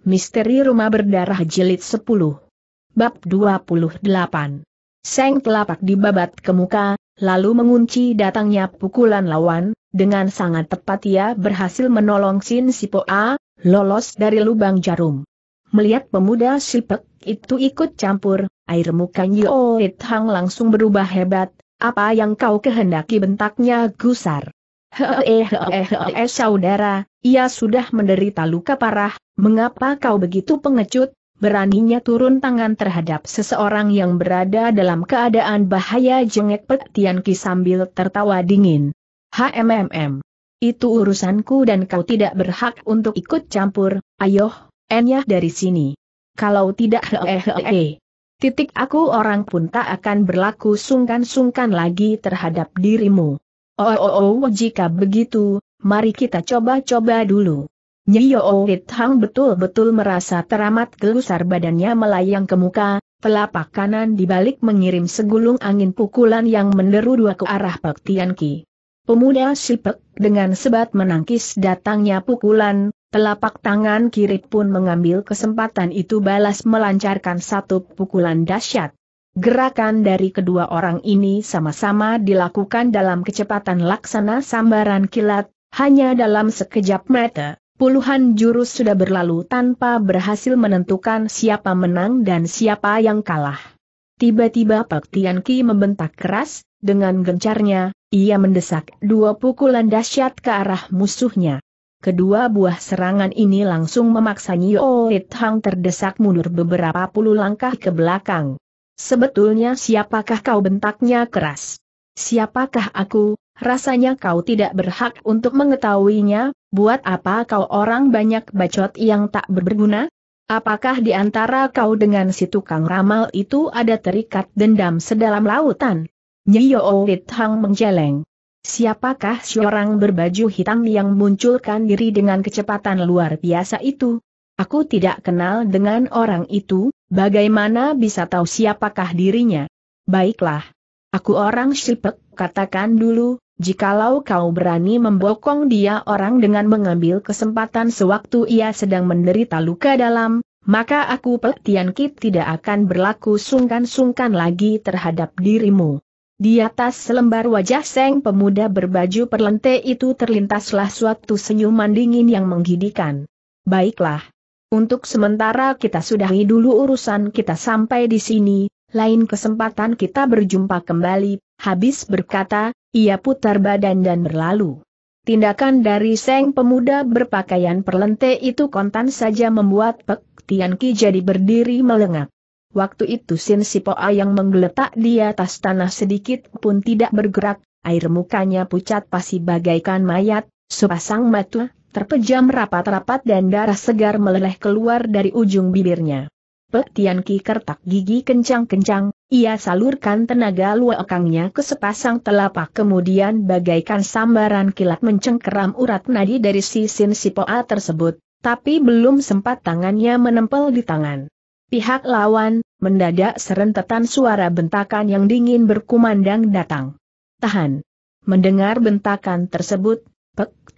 Misteri Rumah Berdarah Jilid 10 Bab 28 Seng telapak dibabat ke muka, lalu mengunci datangnya pukulan lawan, dengan sangat tepat ia berhasil menolong Sin Sipoa, lolos dari lubang jarum. Melihat pemuda Sipek itu ikut campur, air muka Nyo Hang langsung berubah hebat, apa yang kau kehendaki bentaknya gusar. Hehehe, saudara, ia sudah menderita luka parah, mengapa kau begitu pengecut? Beraninya turun tangan terhadap seseorang yang berada dalam keadaan bahaya jengek petian sambil tertawa dingin. HMMM. Itu urusanku dan kau tidak berhak untuk ikut campur, ayoh, enyah dari sini. Kalau tidak hehehe, Titik aku orang pun tak akan berlaku sungkan-sungkan lagi terhadap dirimu. Oh, oh, oh jika begitu, mari kita coba-coba dulu. Nyiyo Oit oh Hang betul-betul merasa teramat gelusar badannya melayang ke muka, telapak kanan dibalik mengirim segulung angin pukulan yang menderu dua ke arah Pek Ki. Pemuda Sipek dengan sebat menangkis datangnya pukulan, telapak tangan kiri pun mengambil kesempatan itu balas melancarkan satu pukulan dahsyat. Gerakan dari kedua orang ini sama-sama dilakukan dalam kecepatan laksana sambaran kilat, hanya dalam sekejap mata. Puluhan jurus sudah berlalu tanpa berhasil menentukan siapa menang dan siapa yang kalah. Tiba-tiba Pak Tian Ki membentak keras, dengan gencarnya, ia mendesak dua pukulan dahsyat ke arah musuhnya. Kedua buah serangan ini langsung memaksa Nyo It Hang terdesak mundur beberapa puluh langkah ke belakang. Sebetulnya siapakah kau bentaknya keras? Siapakah aku? Rasanya kau tidak berhak untuk mengetahuinya, buat apa kau orang banyak bacot yang tak berguna? Apakah di antara kau dengan si tukang ramal itu ada terikat dendam sedalam lautan? Nyiyo Olit Hang menjeleng. Siapakah seorang berbaju hitam yang munculkan diri dengan kecepatan luar biasa itu? Aku tidak kenal dengan orang itu, bagaimana bisa tahu siapakah dirinya? Baiklah. Aku orang Shipek, katakan dulu, jikalau kau berani membokong dia orang dengan mengambil kesempatan sewaktu ia sedang menderita luka dalam, maka aku Pek Tian Kit tidak akan berlaku sungkan-sungkan lagi terhadap dirimu. Di atas selembar wajah Seng pemuda berbaju perlente itu terlintaslah suatu senyuman dingin yang menggidikan. Baiklah, untuk sementara kita sudahi dulu urusan kita sampai di sini, lain kesempatan kita berjumpa kembali, habis berkata, ia putar badan dan berlalu. Tindakan dari Seng pemuda berpakaian perlente itu kontan saja membuat Pek Tian Ki jadi berdiri melengak. Waktu itu Sin Sipoa yang menggeletak di atas tanah sedikit pun tidak bergerak, air mukanya pucat pasti bagaikan mayat, sepasang mata terpejam rapat-rapat dan darah segar meleleh keluar dari ujung bibirnya. Pek Tian Ki kertak gigi kencang-kencang, ia salurkan tenaga luakangnya ke sepasang telapak kemudian bagaikan sambaran kilat mencengkeram urat nadi dari sisin sipoa tersebut, tapi belum sempat tangannya menempel di tangan. Pihak lawan, mendadak serentetan suara bentakan yang dingin berkumandang datang. Tahan. Mendengar bentakan tersebut,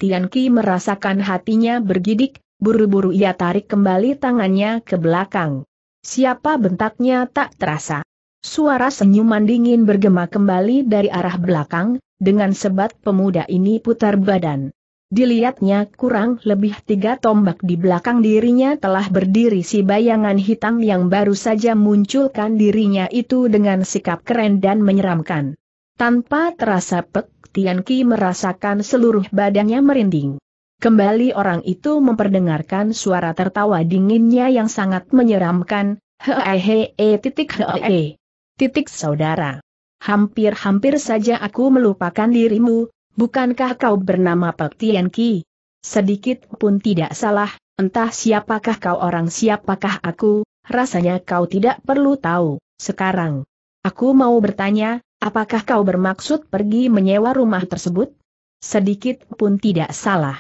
Tian Ki merasakan hatinya bergidik, buru-buru ia tarik kembali tangannya ke belakang. Siapa bentaknya tak terasa. Suara senyuman dingin bergema kembali dari arah belakang, dengan sebat pemuda ini putar badan. Dilihatnya kurang lebih tiga tombak di belakang dirinya telah berdiri si bayangan hitam yang baru saja munculkan dirinya itu dengan sikap keren dan menyeramkan. Tanpa terasa pek, Tian Ki merasakan seluruh badannya merinding. Kembali orang itu memperdengarkan suara tertawa dinginnya yang sangat menyeramkan, hehehe titik hehehe. Titik saudara. Hampir-hampir saja aku melupakan dirimu, bukankah kau bernama Pak Tian Ki? Sedikit pun tidak salah, entah siapakah kau orang siapakah aku, rasanya kau tidak perlu tahu, sekarang. Aku mau bertanya, Apakah kau bermaksud pergi menyewa rumah tersebut? Sedikit pun tidak salah.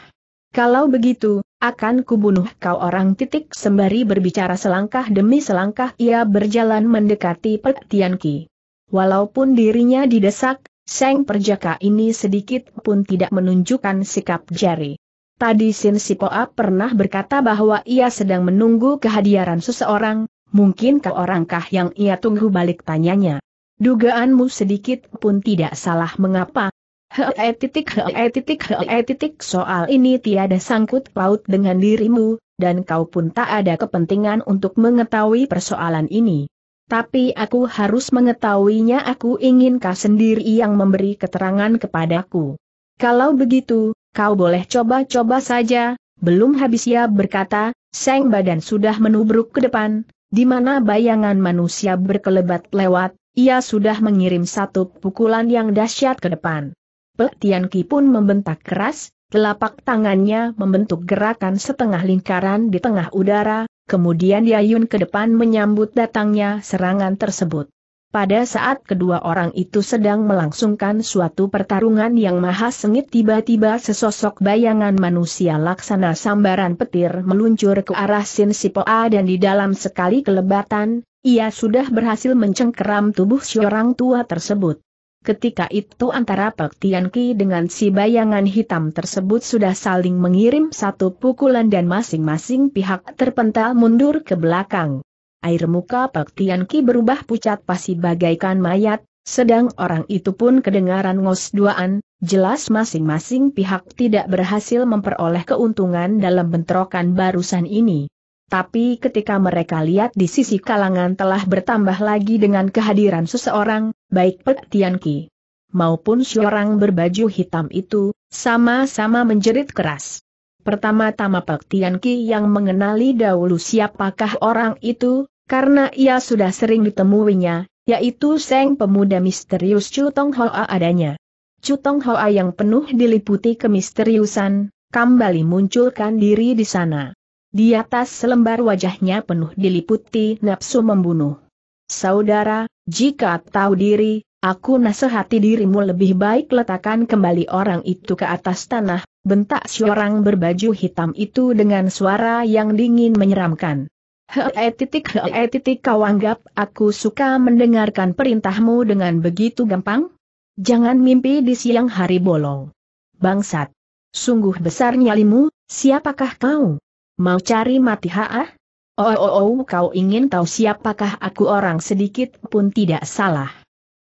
Kalau begitu, akan kubunuh kau orang titik sembari berbicara selangkah demi selangkah ia berjalan mendekati Pek Ki. Walaupun dirinya didesak, Seng Perjaka ini sedikit pun tidak menunjukkan sikap jari. Tadi Sin Sipoa pernah berkata bahwa ia sedang menunggu kehadiran seseorang, mungkin ke orangkah yang ia tunggu balik tanyanya. Dugaanmu sedikit pun tidak salah mengapa. Hee titik titik titik soal ini tiada sangkut paut dengan dirimu, dan kau pun tak ada kepentingan untuk mengetahui persoalan ini. Tapi aku harus mengetahuinya aku ingin kau sendiri yang memberi keterangan kepadaku. Kalau begitu, kau boleh coba-coba saja, belum habis ia berkata, seng badan sudah menubruk ke depan, di mana bayangan manusia berkelebat lewat, ia sudah mengirim satu pukulan yang dahsyat ke depan. Pek Ki pun membentak keras, telapak tangannya membentuk gerakan setengah lingkaran di tengah udara, kemudian diayun ke depan menyambut datangnya serangan tersebut. Pada saat kedua orang itu sedang melangsungkan suatu pertarungan yang maha sengit tiba-tiba sesosok bayangan manusia laksana sambaran petir meluncur ke arah Sin Sipoa dan di dalam sekali kelebatan, ia sudah berhasil mencengkeram tubuh si orang tua tersebut. Ketika itu antara Pek Tian dengan si bayangan hitam tersebut sudah saling mengirim satu pukulan dan masing-masing pihak terpental mundur ke belakang air muka Pak Tian Ki berubah pucat pasi bagaikan mayat, sedang orang itu pun kedengaran ngos duaan, jelas masing-masing pihak tidak berhasil memperoleh keuntungan dalam bentrokan barusan ini. Tapi ketika mereka lihat di sisi kalangan telah bertambah lagi dengan kehadiran seseorang, baik Pek Tian Ki maupun seorang berbaju hitam itu, sama-sama menjerit keras. Pertama-tama Pek Tian Ki yang mengenali dahulu siapakah orang itu, karena ia sudah sering ditemuinya, yaitu Seng pemuda misterius Chu Tong Hoa adanya. Chu Tong Hoa yang penuh diliputi kemisteriusan, kembali munculkan diri di sana. Di atas selembar wajahnya penuh diliputi nafsu membunuh. Saudara, jika tahu diri, Aku nasihati dirimu lebih baik letakkan kembali orang itu ke atas tanah, bentak seorang berbaju hitam itu dengan suara yang dingin menyeramkan. Hei eh, titik hei eh, titik kau anggap aku suka mendengarkan perintahmu dengan begitu gampang? Jangan mimpi di siang hari bolong. Bangsat. Sungguh besar nyalimu, siapakah kau? Mau cari mati haah? Oh, oh, oh, kau ingin tahu siapakah aku orang sedikit pun tidak salah.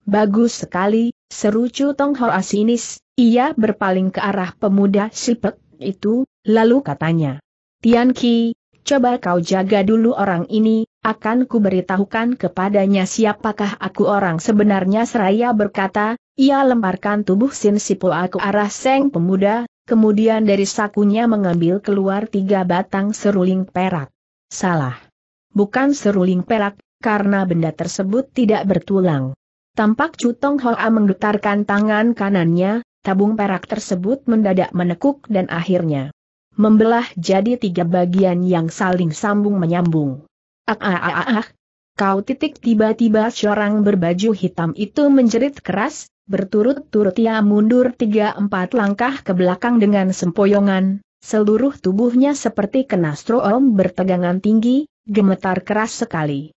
Bagus sekali, seru Chu Tong Ho Asinis, ia berpaling ke arah pemuda Sipek itu, lalu katanya. Tian Ki, coba kau jaga dulu orang ini, akan kuberitahukan kepadanya siapakah aku orang sebenarnya seraya berkata, ia lemparkan tubuh Sin Sipo aku arah Seng Pemuda, kemudian dari sakunya mengambil keluar tiga batang seruling perak. Salah. Bukan seruling perak, karena benda tersebut tidak bertulang. Tampak Cutong Hoa menggetarkan tangan kanannya, tabung perak tersebut mendadak menekuk dan akhirnya membelah jadi tiga bagian yang saling sambung menyambung. Ah ah ah ah, ah. Kau titik tiba-tiba seorang berbaju hitam itu menjerit keras, berturut-turut ia mundur tiga empat langkah ke belakang dengan sempoyongan, seluruh tubuhnya seperti kena stroom bertegangan tinggi, gemetar keras sekali.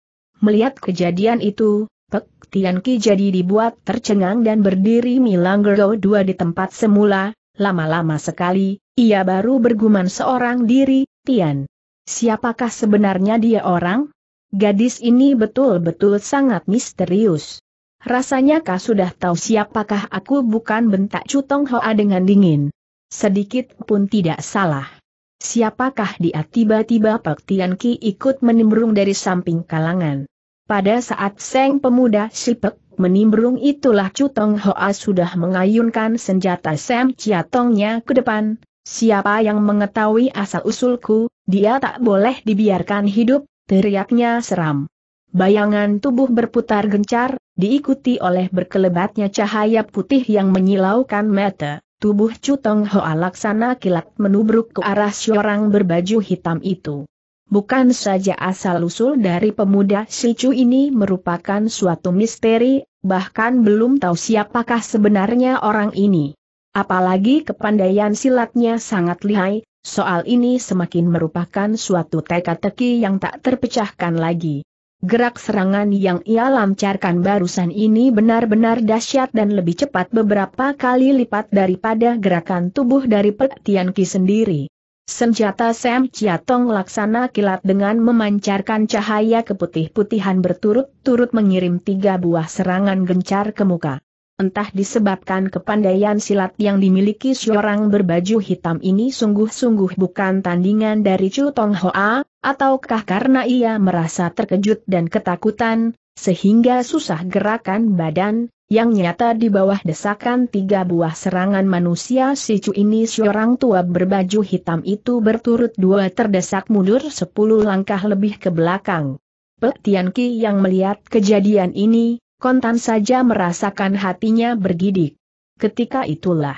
Melihat kejadian itu, Pek Tian jadi dibuat tercengang dan berdiri Milanggero dua di tempat semula, lama-lama sekali, ia baru bergumam seorang diri, Tian. Siapakah sebenarnya dia orang? Gadis ini betul-betul sangat misterius. Rasanya kau sudah tahu siapakah aku bukan bentak Cutong Hoa dengan dingin. Sedikit pun tidak salah. Siapakah dia tiba-tiba Pak Tian Ki ikut menimbrung dari samping kalangan. Pada saat Seng pemuda Sipek menimbrung itulah Cutong Hoa sudah mengayunkan senjata Sam Ciatongnya ke depan, Siapa yang mengetahui asal-usulku, dia tak boleh dibiarkan hidup, teriaknya seram. Bayangan tubuh berputar gencar, diikuti oleh berkelebatnya cahaya putih yang menyilaukan mata. Tubuh Cutong Hoa laksana kilat menubruk ke arah seorang berbaju hitam itu. Bukan saja asal-usul dari pemuda Sicu ini merupakan suatu misteri, bahkan belum tahu siapakah sebenarnya orang ini. Apalagi kepandaian silatnya sangat lihai, soal ini semakin merupakan suatu teka-teki yang tak terpecahkan lagi. Gerak serangan yang ia lancarkan barusan ini benar-benar dahsyat dan lebih cepat beberapa kali lipat daripada gerakan tubuh dari Petian Ki sendiri. Senjata Sam Chiatong laksana kilat dengan memancarkan cahaya keputih-putihan berturut-turut mengirim tiga buah serangan gencar ke muka. Entah disebabkan kepandaian silat yang dimiliki seorang berbaju hitam ini sungguh-sungguh bukan tandingan dari Chu Tong Hoa, ataukah karena ia merasa terkejut dan ketakutan, sehingga susah gerakan badan, yang nyata di bawah desakan tiga buah serangan manusia si Chu ini seorang tua berbaju hitam itu berturut dua terdesak mundur sepuluh langkah lebih ke belakang. Pe Tian Ki yang melihat kejadian ini, kontan saja merasakan hatinya bergidik. Ketika itulah,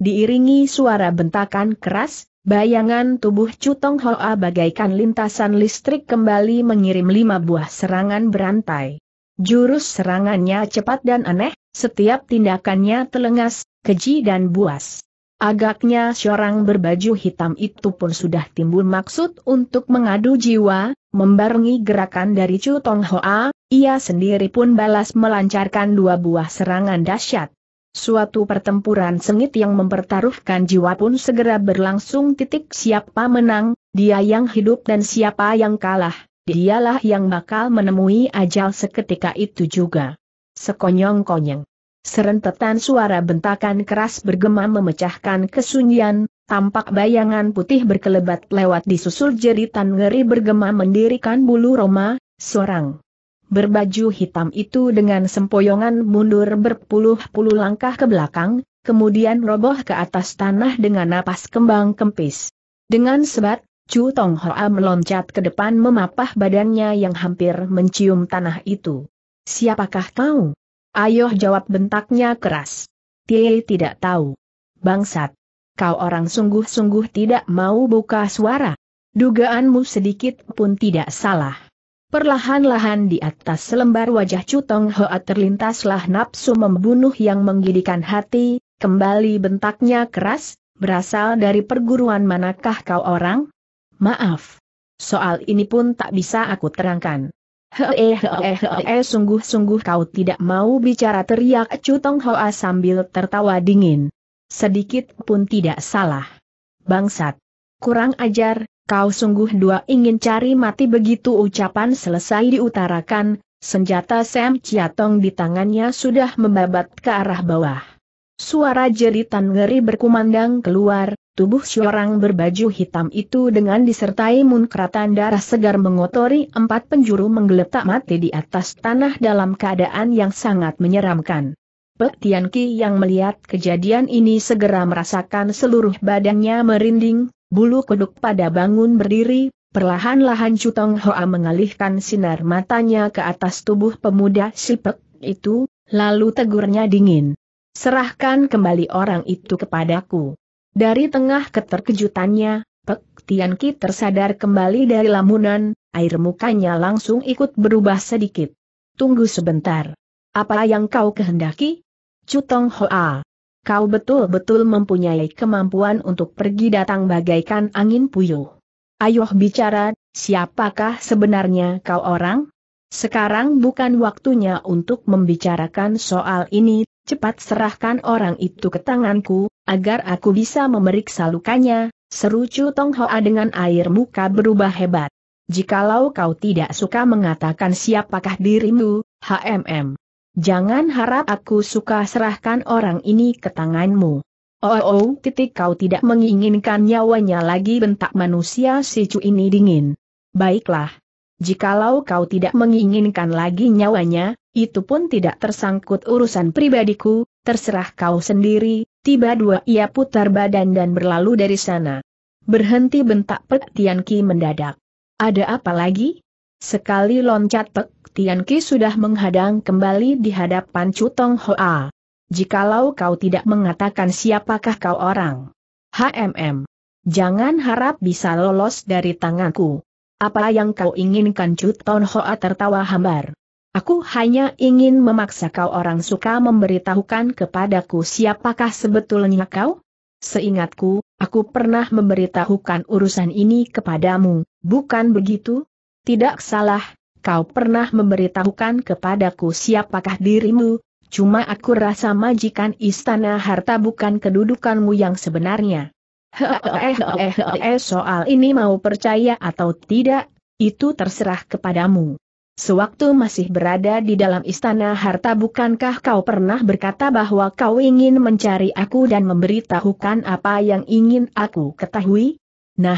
diiringi suara bentakan keras, bayangan tubuh Cutong Hoa bagaikan lintasan listrik kembali mengirim lima buah serangan berantai. Jurus serangannya cepat dan aneh, setiap tindakannya telengas, keji dan buas. Agaknya seorang berbaju hitam itu pun sudah timbul maksud untuk mengadu jiwa, membarungi gerakan dari Cutong Hoa, ia sendiri pun balas melancarkan dua buah serangan dahsyat. Suatu pertempuran sengit yang mempertaruhkan jiwa pun segera berlangsung titik siapa menang, dia yang hidup dan siapa yang kalah, dialah yang bakal menemui ajal seketika itu juga. Sekonyong-konyong. Serentetan suara bentakan keras bergema memecahkan kesunyian, tampak bayangan putih berkelebat lewat disusul jeritan ngeri bergema mendirikan bulu Roma, seorang berbaju hitam itu dengan sempoyongan mundur berpuluh-puluh langkah ke belakang, kemudian roboh ke atas tanah dengan napas kembang kempis. Dengan sebat, Chu Tong Hoa meloncat ke depan memapah badannya yang hampir mencium tanah itu. Siapakah kau? Ayo jawab bentaknya keras. Tie tidak tahu. Bangsat. Kau orang sungguh-sungguh tidak mau buka suara. Dugaanmu sedikit pun tidak salah. Perlahan-lahan di atas selembar wajah Cutong Hoa terlintaslah nafsu membunuh yang menggidikan hati, kembali bentaknya keras, berasal dari perguruan manakah kau orang? Maaf. Soal ini pun tak bisa aku terangkan. Hee hee hee sungguh-sungguh kau tidak mau bicara teriak Cutong Hoa sambil tertawa dingin. Sedikit pun tidak salah. Bangsat. Kurang ajar, Kau sungguh dua ingin cari mati begitu ucapan selesai diutarakan, senjata Sam ciatong di tangannya sudah membabat ke arah bawah. Suara jeritan ngeri berkumandang keluar, tubuh seorang berbaju hitam itu dengan disertai munkratan darah segar mengotori empat penjuru menggeletak mati di atas tanah dalam keadaan yang sangat menyeramkan. Pek Tian yang melihat kejadian ini segera merasakan seluruh badannya merinding, Bulu kuduk pada bangun berdiri, perlahan-lahan Cutong Hoa mengalihkan sinar matanya ke atas tubuh pemuda Sipek itu, lalu tegurnya dingin. Serahkan kembali orang itu kepadaku. Dari tengah keterkejutannya, Pek Tian tersadar kembali dari lamunan, air mukanya langsung ikut berubah sedikit. Tunggu sebentar. Apa yang kau kehendaki? Cutong Hoa kau betul-betul mempunyai kemampuan untuk pergi datang bagaikan angin puyuh. Ayo bicara, siapakah sebenarnya kau orang? Sekarang bukan waktunya untuk membicarakan soal ini, cepat serahkan orang itu ke tanganku, agar aku bisa memeriksa lukanya, seru Chu Tong Hoa dengan air muka berubah hebat. Jikalau kau tidak suka mengatakan siapakah dirimu, HMM, Jangan harap aku suka serahkan orang ini ke tanganmu. Oh, oh, oh titik kau tidak menginginkan nyawanya lagi bentak manusia si cu ini dingin. Baiklah. Jikalau kau tidak menginginkan lagi nyawanya, itu pun tidak tersangkut urusan pribadiku, terserah kau sendiri, tiba dua ia putar badan dan berlalu dari sana. Berhenti bentak Pek Ki mendadak. Ada apa lagi? Sekali loncat Pek Tian Ki sudah menghadang kembali di hadapan Cutong Hoa. Jikalau kau tidak mengatakan siapakah kau orang. HMM. Jangan harap bisa lolos dari tanganku. Apa yang kau inginkan Cutong Hoa tertawa hambar. Aku hanya ingin memaksa kau orang suka memberitahukan kepadaku siapakah sebetulnya kau? Seingatku, aku pernah memberitahukan urusan ini kepadamu, bukan begitu? Tidak salah, kau pernah memberitahukan kepadaku siapakah dirimu, cuma aku rasa majikan istana harta bukan kedudukanmu yang sebenarnya. Hehehe eh, eh, eh, soal ini mau percaya atau tidak, itu terserah kepadamu. Sewaktu masih berada di dalam istana harta bukankah kau pernah berkata bahwa kau ingin mencari aku dan memberitahukan apa yang ingin aku ketahui? Nah,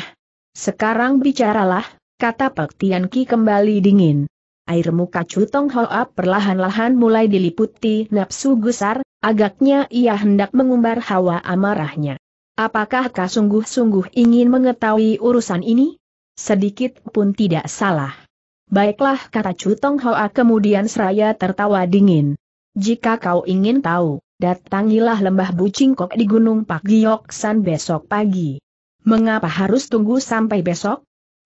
sekarang bicaralah, kata Pak Tian Ki kembali dingin. Air muka Chu Tong Hoa perlahan-lahan mulai diliputi nafsu gusar, agaknya ia hendak mengumbar hawa amarahnya. Apakah kau sungguh-sungguh ingin mengetahui urusan ini? Sedikit pun tidak salah. Baiklah kata Chu Tong Hoa kemudian seraya tertawa dingin. Jika kau ingin tahu, datangilah lembah Bucingkok di Gunung Pak Giok San besok pagi. Mengapa harus tunggu sampai besok?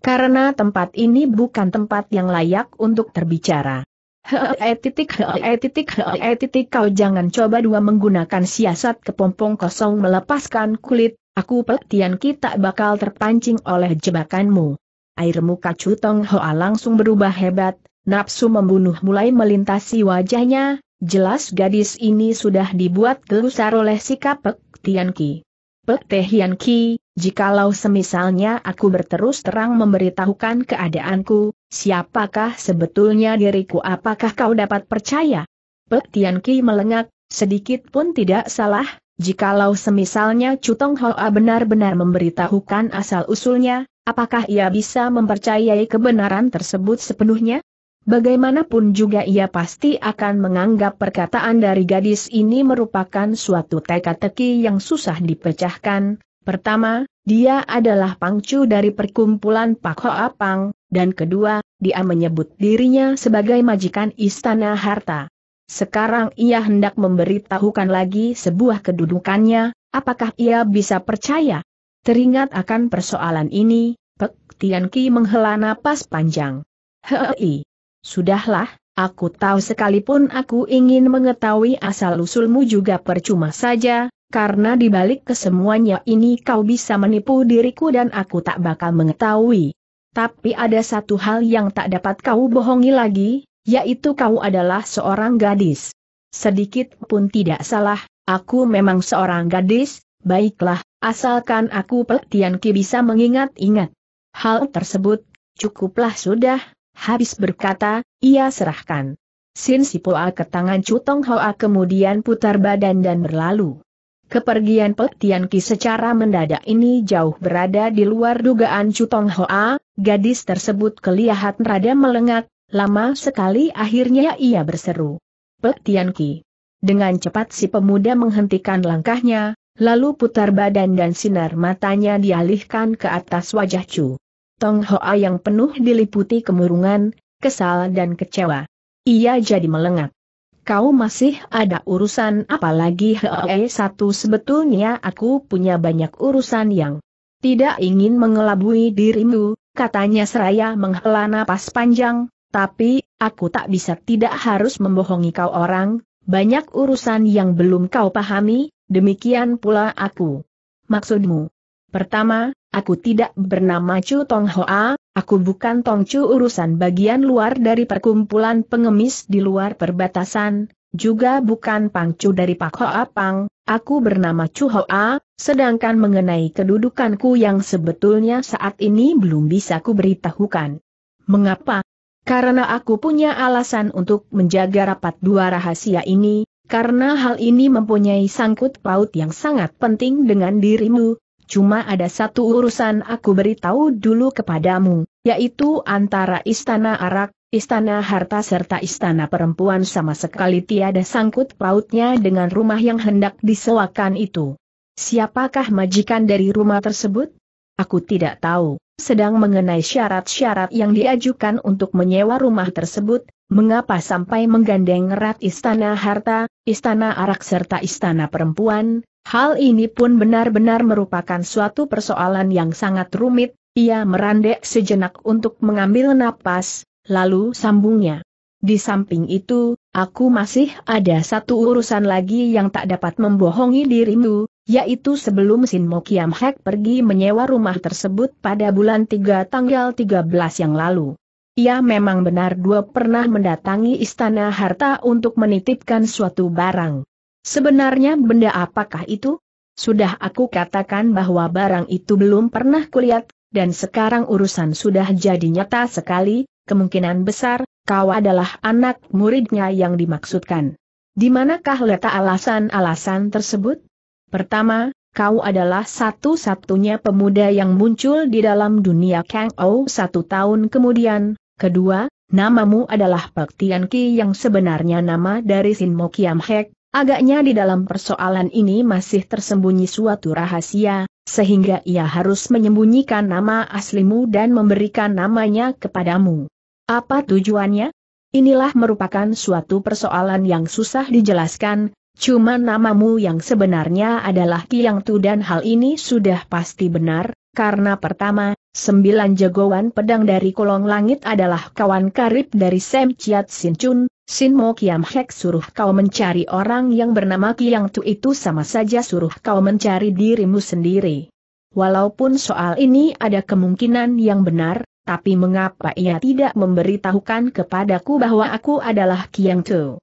Karena tempat ini bukan tempat yang layak untuk terbicara. Hee titik hee titik titik kau jangan coba dua menggunakan siasat kepompong kosong melepaskan kulit, aku petian kita bakal terpancing oleh jebakanmu. Air muka Cutong Hoa langsung berubah hebat, nafsu membunuh mulai melintasi wajahnya, jelas gadis ini sudah dibuat gelusar oleh sikap Tian ki. Pek Hian Ki, jikalau semisalnya aku berterus terang memberitahukan keadaanku, siapakah sebetulnya diriku apakah kau dapat percaya? Pek Tian Ki melengak, sedikit pun tidak salah, jikalau semisalnya Cutong Hoa benar-benar memberitahukan asal-usulnya, apakah ia bisa mempercayai kebenaran tersebut sepenuhnya? Bagaimanapun juga ia pasti akan menganggap perkataan dari gadis ini merupakan suatu teka-teki yang susah dipecahkan. Pertama, dia adalah pangcu dari perkumpulan Pak Hoa Pang, dan kedua, dia menyebut dirinya sebagai majikan istana harta. Sekarang ia hendak memberitahukan lagi sebuah kedudukannya, apakah ia bisa percaya? Teringat akan persoalan ini, Pek Tian Ki menghela napas panjang. Hei, Sudahlah, aku tahu sekalipun aku ingin mengetahui asal-usulmu juga percuma saja, karena dibalik kesemuanya ini kau bisa menipu diriku dan aku tak bakal mengetahui. Tapi ada satu hal yang tak dapat kau bohongi lagi, yaitu kau adalah seorang gadis. Sedikit pun tidak salah, aku memang seorang gadis, baiklah, asalkan aku Tian Ki bisa mengingat-ingat. Hal tersebut, cukuplah sudah, Habis berkata, ia serahkan. Sin Sipoa ke tangan Cutong Hoa kemudian putar badan dan berlalu. Kepergian Petian Ki secara mendadak ini jauh berada di luar dugaan Cutong Hoa, gadis tersebut kelihatan rada melengat, lama sekali akhirnya ia berseru. Petian Ki. Dengan cepat si pemuda menghentikan langkahnya, lalu putar badan dan sinar matanya dialihkan ke atas wajah Chu. Tong Hoa yang penuh diliputi kemurungan, kesal dan kecewa. Ia jadi melengak. Kau masih ada urusan apalagi Hee satu sebetulnya aku punya banyak urusan yang tidak ingin mengelabui dirimu, katanya seraya menghela napas panjang, tapi, aku tak bisa tidak harus membohongi kau orang, banyak urusan yang belum kau pahami, demikian pula aku. Maksudmu? Pertama, Aku tidak bernama Chu Tong Hoa, aku bukan Tong Chu urusan bagian luar dari perkumpulan pengemis di luar perbatasan, juga bukan Pang Chu dari Pak Hoa Pang, aku bernama Chu Hoa, sedangkan mengenai kedudukanku yang sebetulnya saat ini belum bisa ku beritahukan. Mengapa? Karena aku punya alasan untuk menjaga rapat dua rahasia ini, karena hal ini mempunyai sangkut paut yang sangat penting dengan dirimu, Cuma ada satu urusan aku beritahu dulu kepadamu, yaitu antara Istana Arak, Istana Harta serta Istana Perempuan sama sekali tiada sangkut pautnya dengan rumah yang hendak disewakan itu. Siapakah majikan dari rumah tersebut? Aku tidak tahu, sedang mengenai syarat-syarat yang diajukan untuk menyewa rumah tersebut, mengapa sampai menggandeng erat Istana Harta, Istana Arak serta Istana Perempuan, Hal ini pun benar-benar merupakan suatu persoalan yang sangat rumit, ia merandek sejenak untuk mengambil napas, lalu sambungnya. Di samping itu, aku masih ada satu urusan lagi yang tak dapat membohongi dirimu, yaitu sebelum Sin Mo Kiam Hek pergi menyewa rumah tersebut pada bulan 3 tanggal 13 yang lalu. Ia memang benar dua pernah mendatangi istana harta untuk menitipkan suatu barang. Sebenarnya benda apakah itu? Sudah aku katakan bahwa barang itu belum pernah kulihat, dan sekarang urusan sudah jadi nyata sekali, kemungkinan besar, kau adalah anak muridnya yang dimaksudkan. Di manakah letak alasan-alasan tersebut? Pertama, kau adalah satu-satunya pemuda yang muncul di dalam dunia Kang Ou satu tahun kemudian. Kedua, namamu adalah Pak Tian Ki yang sebenarnya nama dari Sin Mo Kiam Hek, Agaknya di dalam persoalan ini masih tersembunyi suatu rahasia, sehingga ia harus menyembunyikan nama aslimu dan memberikan namanya kepadamu. Apa tujuannya? Inilah merupakan suatu persoalan yang susah dijelaskan, Cuma namamu yang sebenarnya adalah Kiang Tu dan hal ini sudah pasti benar, karena pertama, sembilan jagoan pedang dari kolong langit adalah kawan karib dari Sam Chiat Sin Chun, Sin Mo Kiam Hek suruh kau mencari orang yang bernama Kiang Tu itu sama saja suruh kau mencari dirimu sendiri. Walaupun soal ini ada kemungkinan yang benar, tapi mengapa ia tidak memberitahukan kepadaku bahwa aku adalah Kiang Tu?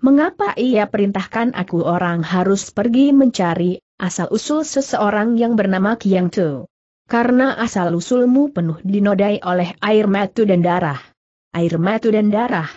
Mengapa ia perintahkan aku orang harus pergi mencari asal-usul seseorang yang bernama Kiang Tu? Karena asal-usulmu penuh dinodai oleh air matu dan darah. Air matu dan darah.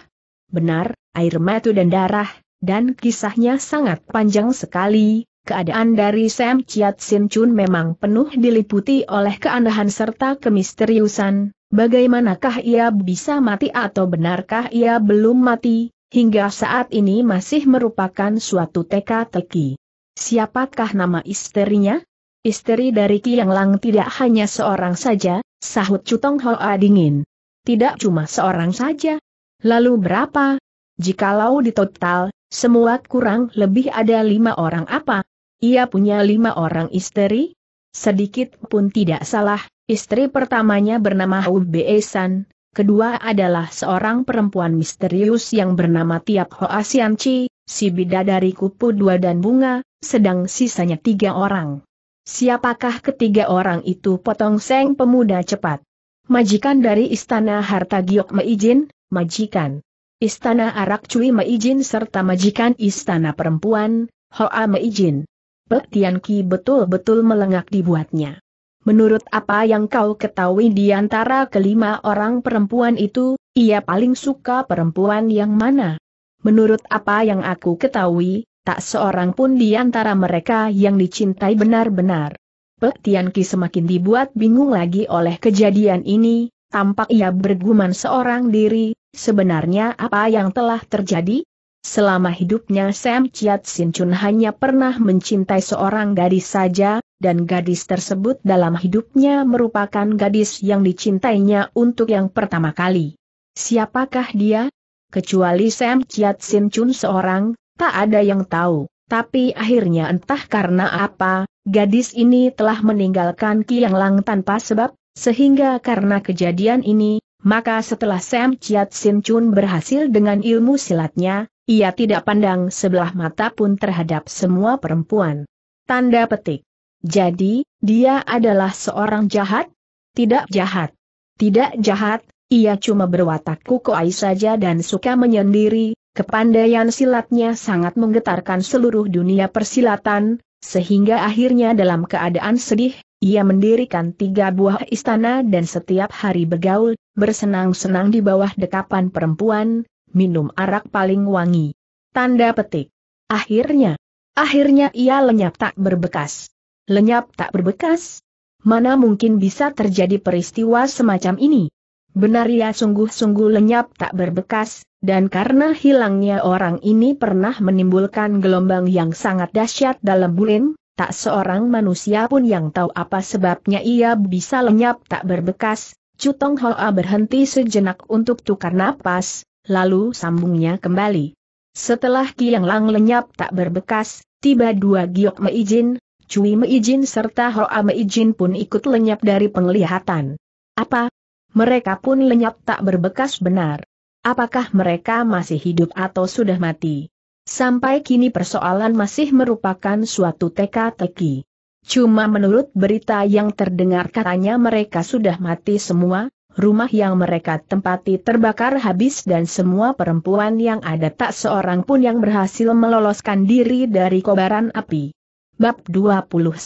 Benar, air matu dan darah, dan kisahnya sangat panjang sekali, keadaan dari Sam Chiat Sin Chun memang penuh diliputi oleh keanehan serta kemisteriusan, bagaimanakah ia bisa mati atau benarkah ia belum mati, hingga saat ini masih merupakan suatu teka-teki. Siapakah nama isterinya? Istri dari Kiang Lang tidak hanya seorang saja, sahut Cutong Hoa dingin. Tidak cuma seorang saja. Lalu berapa? Jikalau total, semua kurang lebih ada lima orang apa? Ia punya lima orang istri? Sedikit pun tidak salah, istri pertamanya bernama Hubei San, kedua adalah seorang perempuan misterius yang bernama Tiap Hoa Chi, si bidadari kupu dua dan bunga, sedang sisanya tiga orang. Siapakah ketiga orang itu potong seng pemuda cepat? Majikan dari Istana Harta Giok Meijin, Majikan Istana Arak Cui Meijin serta Majikan Istana Perempuan, Hoa Meijin. Pek Ki betul-betul melengak dibuatnya. Menurut apa yang kau ketahui di antara kelima orang perempuan itu, ia paling suka perempuan yang mana? Menurut apa yang aku ketahui, Tak seorang pun di antara mereka yang dicintai benar-benar. Pek Tian semakin dibuat bingung lagi oleh kejadian ini, tampak ia bergumam seorang diri, sebenarnya apa yang telah terjadi? Selama hidupnya Sam Chiat Sin Chun hanya pernah mencintai seorang gadis saja, dan gadis tersebut dalam hidupnya merupakan gadis yang dicintainya untuk yang pertama kali. Siapakah dia? Kecuali Sam Chiat Sin Chun seorang, tak ada yang tahu, tapi akhirnya entah karena apa, gadis ini telah meninggalkan Kiang Lang tanpa sebab, sehingga karena kejadian ini, maka setelah Sam Chiat Sin Chun berhasil dengan ilmu silatnya, ia tidak pandang sebelah mata pun terhadap semua perempuan. Tanda petik. Jadi, dia adalah seorang jahat? Tidak jahat. Tidak jahat, ia cuma berwatak kukuai saja dan suka menyendiri, Kepandaian silatnya sangat menggetarkan seluruh dunia persilatan, sehingga akhirnya dalam keadaan sedih, ia mendirikan tiga buah istana dan setiap hari bergaul, bersenang-senang di bawah dekapan perempuan, minum arak paling wangi. Tanda petik. Akhirnya, akhirnya ia lenyap tak berbekas. Lenyap tak berbekas? Mana mungkin bisa terjadi peristiwa semacam ini? Benar ia ya, sungguh-sungguh lenyap tak berbekas, dan karena hilangnya orang ini pernah menimbulkan gelombang yang sangat dahsyat dalam bulan. tak seorang manusia pun yang tahu apa sebabnya ia bisa lenyap tak berbekas, Cutong Hoa berhenti sejenak untuk tukar napas, lalu sambungnya kembali. Setelah Kiang Lang lenyap tak berbekas, tiba dua giok meijin, Cui meijin serta Hoa meijin pun ikut lenyap dari penglihatan. Apa, mereka pun lenyap tak berbekas benar. Apakah mereka masih hidup atau sudah mati? Sampai kini persoalan masih merupakan suatu teka-teki. Cuma menurut berita yang terdengar katanya mereka sudah mati semua, rumah yang mereka tempati terbakar habis dan semua perempuan yang ada tak seorang pun yang berhasil meloloskan diri dari kobaran api. Bab 29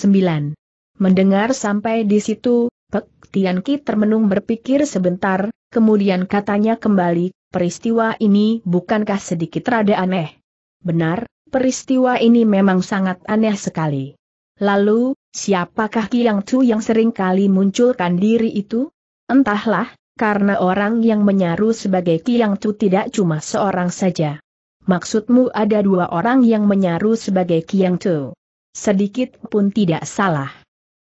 Mendengar sampai di situ, Tian Ki termenung berpikir sebentar, kemudian katanya kembali, peristiwa ini bukankah sedikit rada aneh? Benar, peristiwa ini memang sangat aneh sekali. Lalu, siapakah Kiang Tu yang sering kali munculkan diri itu? Entahlah, karena orang yang menyaru sebagai Kiang Tu tidak cuma seorang saja. Maksudmu ada dua orang yang menyaru sebagai Kiang Tu? Sedikit pun tidak salah.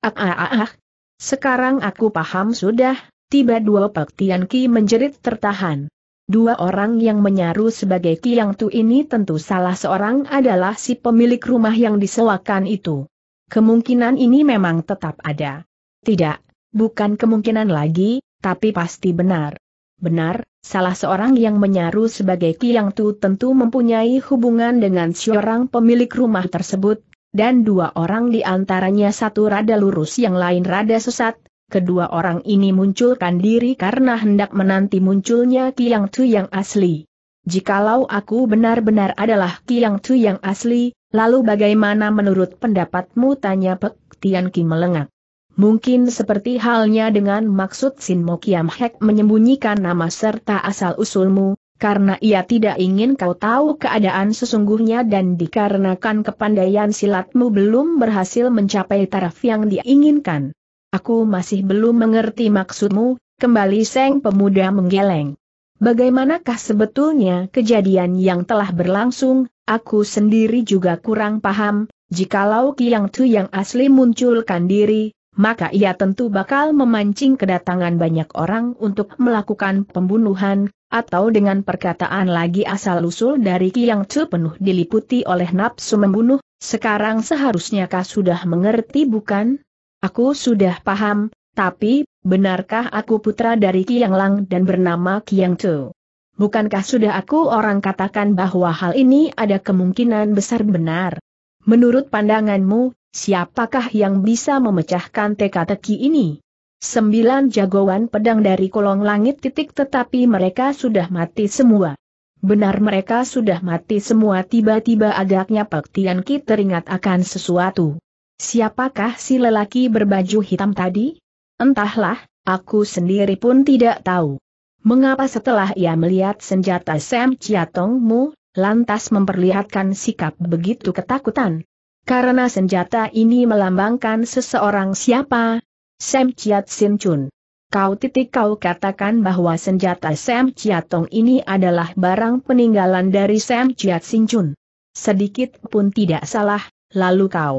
Ah ah ah, ah sekarang aku paham sudah, tiba dua Tian Ki menjerit tertahan. Dua orang yang menyaru sebagai Ki Yang Tu ini tentu salah seorang adalah si pemilik rumah yang disewakan itu. Kemungkinan ini memang tetap ada. Tidak, bukan kemungkinan lagi, tapi pasti benar. Benar, salah seorang yang menyaru sebagai Ki Yang Tu tentu mempunyai hubungan dengan seorang pemilik rumah tersebut, dan dua orang di antaranya satu rada lurus yang lain rada sesat, kedua orang ini munculkan diri karena hendak menanti munculnya Kiang Tu yang asli. Jikalau aku benar-benar adalah Kiang Tu yang asli, lalu bagaimana menurut pendapatmu tanya Pek Tian Ki melengak. Mungkin seperti halnya dengan maksud Sin Mo Kiam Hek menyembunyikan nama serta asal-usulmu, karena ia tidak ingin kau tahu keadaan sesungguhnya dan dikarenakan kepandaian silatmu belum berhasil mencapai taraf yang diinginkan. Aku masih belum mengerti maksudmu, kembali Seng Pemuda menggeleng. Bagaimanakah sebetulnya kejadian yang telah berlangsung, aku sendiri juga kurang paham, jikalau Kiang Tu yang asli munculkan diri, maka ia tentu bakal memancing kedatangan banyak orang untuk melakukan pembunuhan, atau dengan perkataan lagi asal-usul dari Kiang Chu penuh diliputi oleh nafsu membunuh, sekarang seharusnya kau sudah mengerti bukan? Aku sudah paham, tapi, benarkah aku putra dari Kiang Lang dan bernama Kiang Chu? Bukankah sudah aku orang katakan bahwa hal ini ada kemungkinan besar benar? Menurut pandanganmu, siapakah yang bisa memecahkan teka-teki ini? Sembilan jagoan pedang dari kolong langit titik tetapi mereka sudah mati semua. Benar mereka sudah mati semua tiba-tiba agaknya Pak Tian Ki teringat akan sesuatu. Siapakah si lelaki berbaju hitam tadi? Entahlah, aku sendiri pun tidak tahu. Mengapa setelah ia melihat senjata Sam ciatongmu, lantas memperlihatkan sikap begitu ketakutan? Karena senjata ini melambangkan seseorang siapa, Sam Chiat Sin Chun. Kau titik kau katakan bahwa senjata Sam Tong ini adalah barang peninggalan dari Sam Chiat Sin Chun. Sedikit pun tidak salah, lalu kau.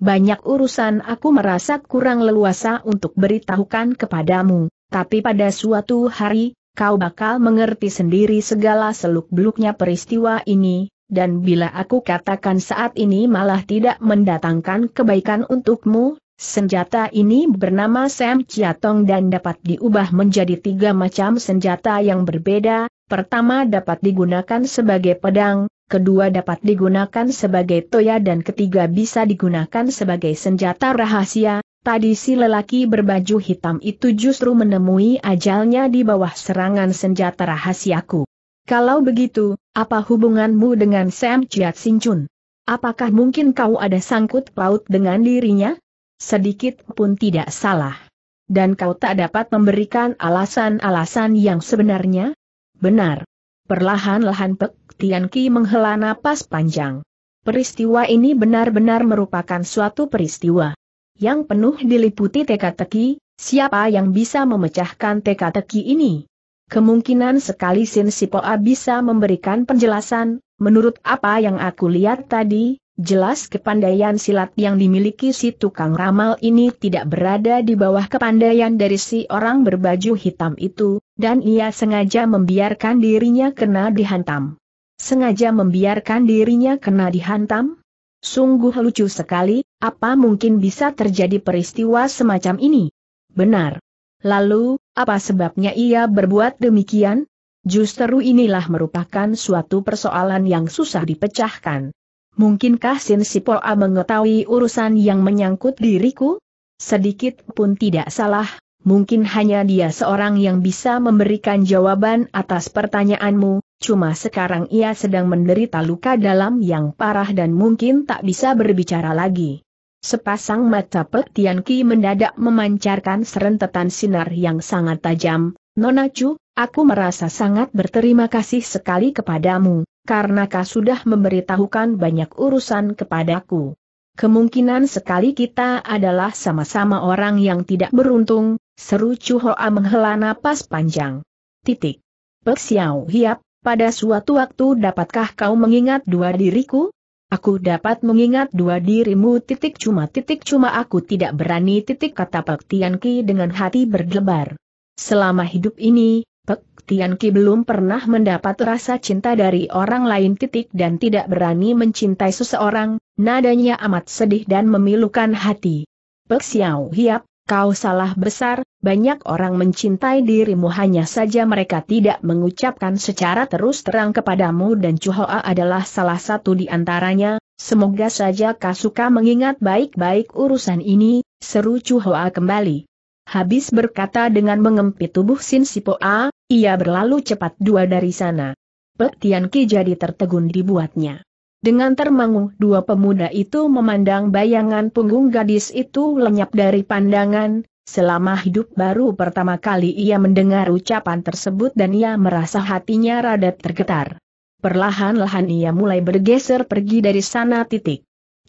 Banyak urusan aku merasa kurang leluasa untuk beritahukan kepadamu, tapi pada suatu hari, kau bakal mengerti sendiri segala seluk-beluknya peristiwa ini, dan bila aku katakan saat ini malah tidak mendatangkan kebaikan untukmu, Senjata ini bernama Sam Chiatong dan dapat diubah menjadi tiga macam senjata yang berbeda, pertama dapat digunakan sebagai pedang, kedua dapat digunakan sebagai toya dan ketiga bisa digunakan sebagai senjata rahasia. Tadi si lelaki berbaju hitam itu justru menemui ajalnya di bawah serangan senjata rahasiaku. Kalau begitu, apa hubunganmu dengan Sam Chiat Sin Apakah mungkin kau ada sangkut paut dengan dirinya? sedikit pun tidak salah. Dan kau tak dapat memberikan alasan-alasan yang sebenarnya? Benar. Perlahan-lahan Pek Tian menghela napas panjang. Peristiwa ini benar-benar merupakan suatu peristiwa yang penuh diliputi teka-teki, siapa yang bisa memecahkan teka-teki ini? Kemungkinan sekali Sin Sipoa bisa memberikan penjelasan, menurut apa yang aku lihat tadi, Jelas kepandaian silat yang dimiliki si tukang ramal ini tidak berada di bawah kepandaian dari si orang berbaju hitam itu, dan ia sengaja membiarkan dirinya kena dihantam. Sengaja membiarkan dirinya kena dihantam? Sungguh lucu sekali, apa mungkin bisa terjadi peristiwa semacam ini? Benar. Lalu, apa sebabnya ia berbuat demikian? Justru inilah merupakan suatu persoalan yang susah dipecahkan. Mungkinkah Sin Sipoa mengetahui urusan yang menyangkut diriku? Sedikit pun tidak salah, mungkin hanya dia seorang yang bisa memberikan jawaban atas pertanyaanmu, cuma sekarang ia sedang menderita luka dalam yang parah dan mungkin tak bisa berbicara lagi. Sepasang mata Petian Ki mendadak memancarkan serentetan sinar yang sangat tajam, Nona aku merasa sangat berterima kasih sekali kepadamu karena kau sudah memberitahukan banyak urusan kepadaku. Kemungkinan sekali kita adalah sama-sama orang yang tidak beruntung, seru Chu Hoa menghela napas panjang. Titik. Peksiau Hiap, pada suatu waktu dapatkah kau mengingat dua diriku? Aku dapat mengingat dua dirimu titik cuma titik cuma aku tidak berani titik kata Pak Ki dengan hati berdebar. Selama hidup ini, Pek Tian Ki belum pernah mendapat rasa cinta dari orang lain titik dan tidak berani mencintai seseorang, nadanya amat sedih dan memilukan hati. Pek Xiao Hiap, kau salah besar, banyak orang mencintai dirimu hanya saja mereka tidak mengucapkan secara terus terang kepadamu dan Chuhoa adalah salah satu di antaranya, semoga saja kau suka mengingat baik-baik urusan ini, seru Chuhoa kembali. Habis berkata dengan mengempit tubuh Sin Sipoa, ia berlalu cepat dua dari sana. Petian Ki jadi tertegun dibuatnya. Dengan termangu dua pemuda itu memandang bayangan punggung gadis itu lenyap dari pandangan, selama hidup baru pertama kali ia mendengar ucapan tersebut dan ia merasa hatinya rada tergetar. Perlahan-lahan ia mulai bergeser pergi dari sana titik.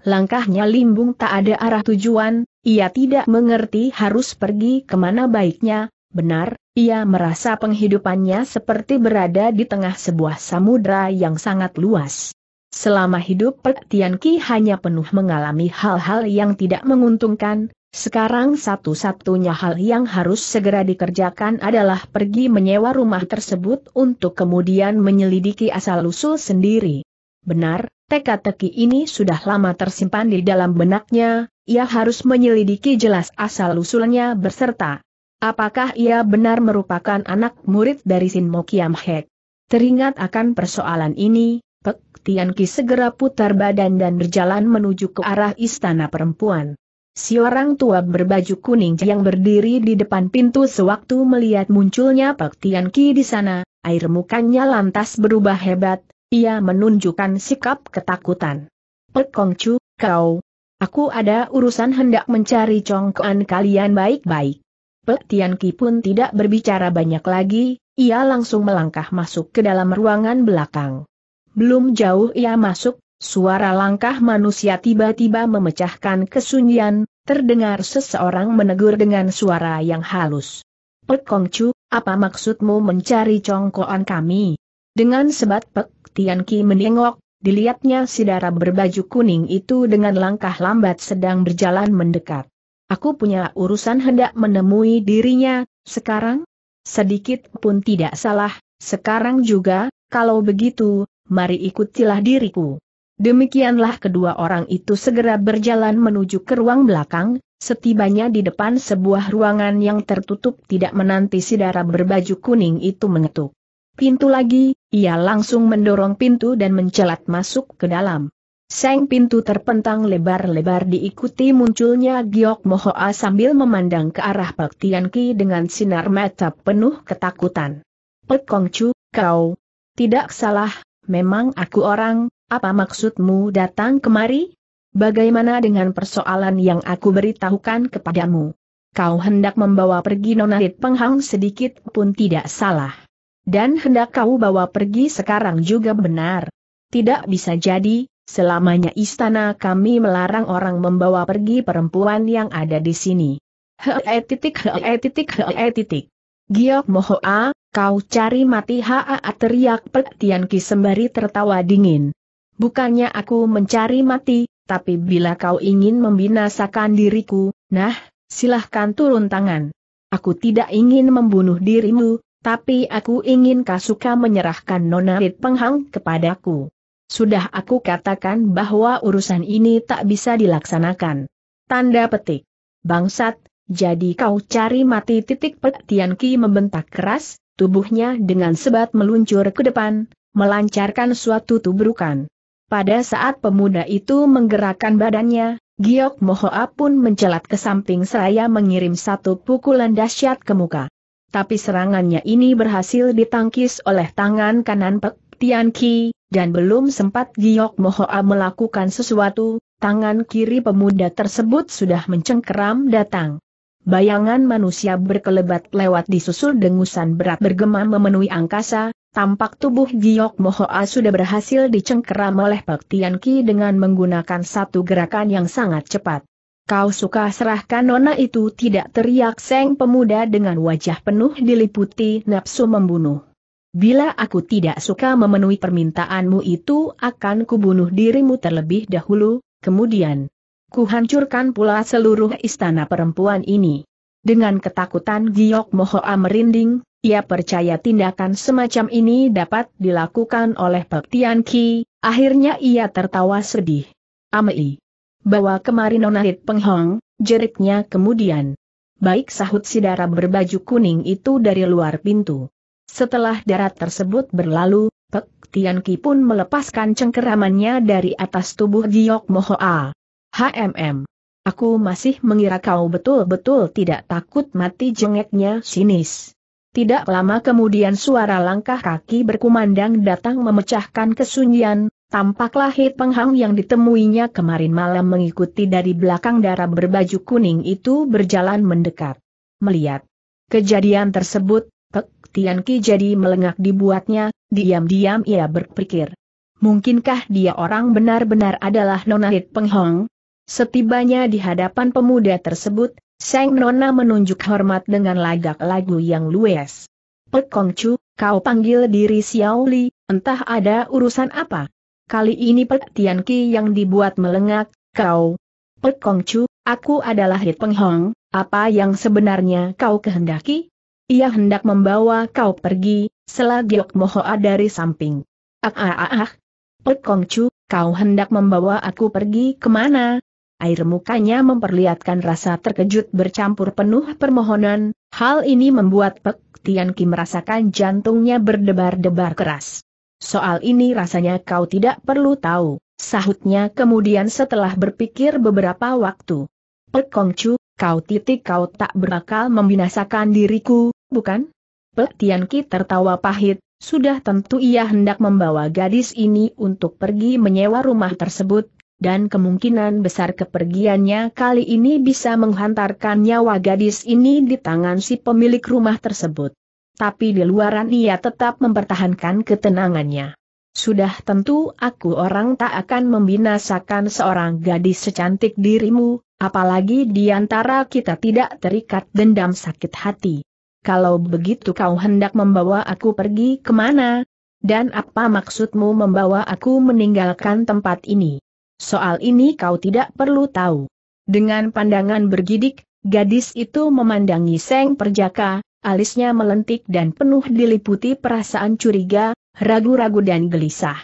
Langkahnya limbung tak ada arah tujuan, ia tidak mengerti harus pergi kemana baiknya, benar, ia merasa penghidupannya seperti berada di tengah sebuah samudera yang sangat luas. Selama hidup Pek Ki hanya penuh mengalami hal-hal yang tidak menguntungkan, sekarang satu-satunya hal yang harus segera dikerjakan adalah pergi menyewa rumah tersebut untuk kemudian menyelidiki asal-usul sendiri. Benar, teka-teki ini sudah lama tersimpan di dalam benaknya, ia harus menyelidiki jelas asal-usulnya berserta. Apakah ia benar merupakan anak murid dari Mo Kiam Hek? Teringat akan persoalan ini, Pek Tian Ki segera putar badan dan berjalan menuju ke arah istana perempuan. Si orang tua berbaju kuning yang berdiri di depan pintu sewaktu melihat munculnya Pek Tian Ki di sana, air mukanya lantas berubah hebat, ia menunjukkan sikap ketakutan. Pek Kongcu, kau, Aku ada urusan hendak mencari congkoan kalian baik-baik. Pek Tian pun tidak berbicara banyak lagi, ia langsung melangkah masuk ke dalam ruangan belakang. Belum jauh ia masuk, suara langkah manusia tiba-tiba memecahkan kesunyian, terdengar seseorang menegur dengan suara yang halus. Pek Kongcu, apa maksudmu mencari congkoan kami? Dengan sebat Pek Tianqi Ki menengok, dilihatnya si darah berbaju kuning itu dengan langkah lambat sedang berjalan mendekat. Aku punya urusan hendak menemui dirinya, sekarang? Sedikit pun tidak salah, sekarang juga, kalau begitu, mari ikutilah diriku. Demikianlah kedua orang itu segera berjalan menuju ke ruang belakang, setibanya di depan sebuah ruangan yang tertutup tidak menanti si darah berbaju kuning itu mengetuk. Pintu lagi, ia langsung mendorong pintu dan mencelat masuk ke dalam. Seng pintu terpentang lebar-lebar diikuti munculnya Giok Mohoa sambil memandang ke arah Pak Tian Ki dengan sinar mata penuh ketakutan. Pek Kong Chu, kau tidak salah, memang aku orang, apa maksudmu datang kemari? Bagaimana dengan persoalan yang aku beritahukan kepadamu? Kau hendak membawa pergi Nona Penghang sedikit pun tidak salah dan hendak kau bawa pergi sekarang juga benar. Tidak bisa jadi, selamanya istana kami melarang orang membawa pergi perempuan yang ada di sini. Hee titik hee titik hee titik. Giok mohoa, kau cari mati haa teriak Petian Ki sembari tertawa dingin. Bukannya aku mencari mati, tapi bila kau ingin membinasakan diriku, nah, silahkan turun tangan. Aku tidak ingin membunuh dirimu, tapi aku ingin Kasuka menyerahkan Nona Rit Penghang kepadaku. Sudah aku katakan bahwa urusan ini tak bisa dilaksanakan. Tanda petik. Bangsat, jadi kau cari mati titik petian Ki membentak keras, tubuhnya dengan sebat meluncur ke depan, melancarkan suatu tubrukan. Pada saat pemuda itu menggerakkan badannya, Giok Mohoa pun mencelat ke samping seraya mengirim satu pukulan dahsyat ke muka tapi serangannya ini berhasil ditangkis oleh tangan kanan Pek Tian Ki, dan belum sempat Giok Mohoa melakukan sesuatu, tangan kiri pemuda tersebut sudah mencengkeram datang. Bayangan manusia berkelebat lewat disusul dengusan berat bergema memenuhi angkasa, tampak tubuh Giok Mohoa sudah berhasil dicengkeram oleh Pek Tian Ki dengan menggunakan satu gerakan yang sangat cepat. Kau suka serahkan nona itu tidak teriak seng pemuda dengan wajah penuh diliputi nafsu membunuh. Bila aku tidak suka memenuhi permintaanmu itu akan kubunuh dirimu terlebih dahulu, kemudian kuhancurkan pula seluruh istana perempuan ini. Dengan ketakutan Giok Mohoa merinding, ia percaya tindakan semacam ini dapat dilakukan oleh Pek Tian Ki, akhirnya ia tertawa sedih. Amei. Bawa kemari nonahit penghong, jeritnya kemudian. Baik sahut si darah berbaju kuning itu dari luar pintu. Setelah darat tersebut berlalu, Pek Tian Ki pun melepaskan cengkeramannya dari atas tubuh Giok Mohoa. HMM. Aku masih mengira kau betul-betul tidak takut mati jengeknya sinis. Tidak lama kemudian suara langkah kaki berkumandang datang memecahkan kesunyian, Tampaklah Hit Penghang yang ditemuinya kemarin malam mengikuti dari belakang darah berbaju kuning itu berjalan mendekat. Melihat kejadian tersebut, Tian Ki jadi melengak dibuatnya, diam-diam ia berpikir. Mungkinkah dia orang benar-benar adalah Nona Hit Penghang? Setibanya di hadapan pemuda tersebut, Seng Nona menunjuk hormat dengan lagak lagu yang lues. Pek Chu, kau panggil diri Xiao Li, entah ada urusan apa kali ini Pek Tian Ki yang dibuat melengak, kau. Pek Kong Chu, aku adalah Hit Peng Hong, apa yang sebenarnya kau kehendaki? Ia hendak membawa kau pergi, selagiok mohoa dari samping. Ah ah ah ah. Pek Kong Chu, kau hendak membawa aku pergi kemana? Air mukanya memperlihatkan rasa terkejut bercampur penuh permohonan, hal ini membuat Pek Tian Ki merasakan jantungnya berdebar-debar keras. Soal ini rasanya kau tidak perlu tahu, sahutnya kemudian setelah berpikir beberapa waktu. Pek Chu, kau titik kau tak berakal membinasakan diriku, bukan? Pek Ki tertawa pahit, sudah tentu ia hendak membawa gadis ini untuk pergi menyewa rumah tersebut, dan kemungkinan besar kepergiannya kali ini bisa menghantarkan nyawa gadis ini di tangan si pemilik rumah tersebut. Tapi di luaran ia tetap mempertahankan ketenangannya. Sudah tentu aku orang tak akan membinasakan seorang gadis secantik dirimu, apalagi di antara kita tidak terikat dendam sakit hati. Kalau begitu kau hendak membawa aku pergi kemana? Dan apa maksudmu membawa aku meninggalkan tempat ini? Soal ini kau tidak perlu tahu. Dengan pandangan bergidik, gadis itu memandangi Seng Perjaka, alisnya melentik dan penuh diliputi perasaan curiga, ragu-ragu dan gelisah.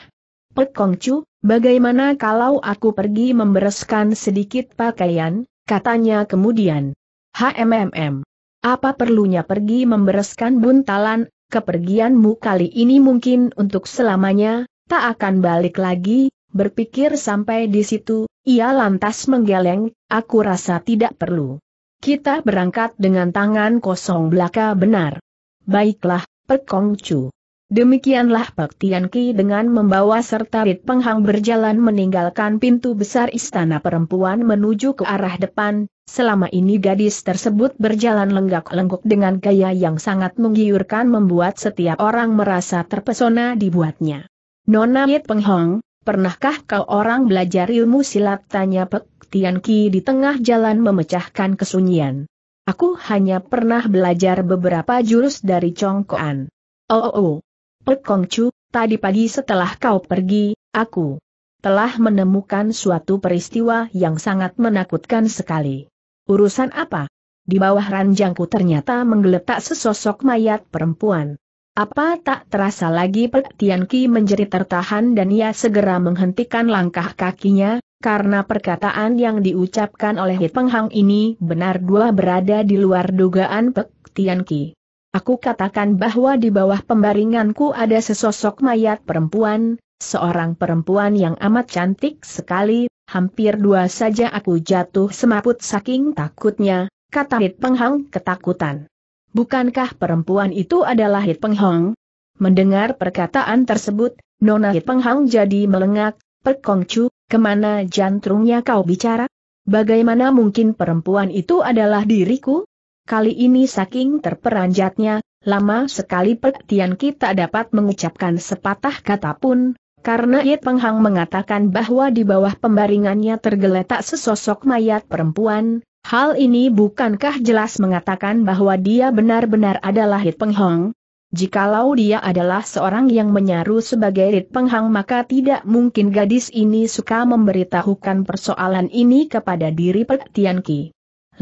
Pek Chu, bagaimana kalau aku pergi membereskan sedikit pakaian, katanya kemudian. HMMM. Apa perlunya pergi membereskan buntalan, kepergianmu kali ini mungkin untuk selamanya, tak akan balik lagi, berpikir sampai di situ, ia lantas menggeleng, aku rasa tidak perlu. Kita berangkat dengan tangan kosong belaka benar. Baiklah, Pek Kong Chu. Demikianlah Pek Tian Ki dengan membawa serta Rit Penghang berjalan meninggalkan pintu besar istana perempuan menuju ke arah depan, selama ini gadis tersebut berjalan lenggak-lenggok dengan gaya yang sangat menggiurkan membuat setiap orang merasa terpesona dibuatnya. Nona Rit Penghang, pernahkah kau orang belajar ilmu silat? Tanya Pek Tian Ki di tengah jalan memecahkan kesunyian. Aku hanya pernah belajar beberapa jurus dari Koan. Oh oh oh. Pek Kong Chu, tadi pagi setelah kau pergi, aku telah menemukan suatu peristiwa yang sangat menakutkan sekali. Urusan apa? Di bawah ranjangku ternyata menggeletak sesosok mayat perempuan. Apa tak terasa lagi Pek Tian Ki menjerit tertahan dan ia segera menghentikan langkah kakinya, karena perkataan yang diucapkan oleh Hit penghang ini benar dua berada di luar dugaan Pek Tian Ki. Aku katakan bahwa di bawah pembaringanku ada sesosok mayat perempuan, seorang perempuan yang amat cantik sekali, hampir dua saja aku jatuh semaput saking takutnya, kata Hit Penghang ketakutan. Bukankah perempuan itu adalah Hit Penghang? Mendengar perkataan tersebut, Nona Hit Penghang jadi melengak, Perkongcu, kemana jantrungnya kau bicara? Bagaimana mungkin perempuan itu adalah diriku? Kali ini saking terperanjatnya, lama sekali Pertian kita dapat mengucapkan sepatah kata pun, karena Yit Penghang mengatakan bahwa di bawah pembaringannya tergeletak sesosok mayat perempuan, hal ini bukankah jelas mengatakan bahwa dia benar-benar adalah Yit Penghang? Jikalau dia adalah seorang yang menyaru sebagai Rit Penghang maka tidak mungkin gadis ini suka memberitahukan persoalan ini kepada diri Pek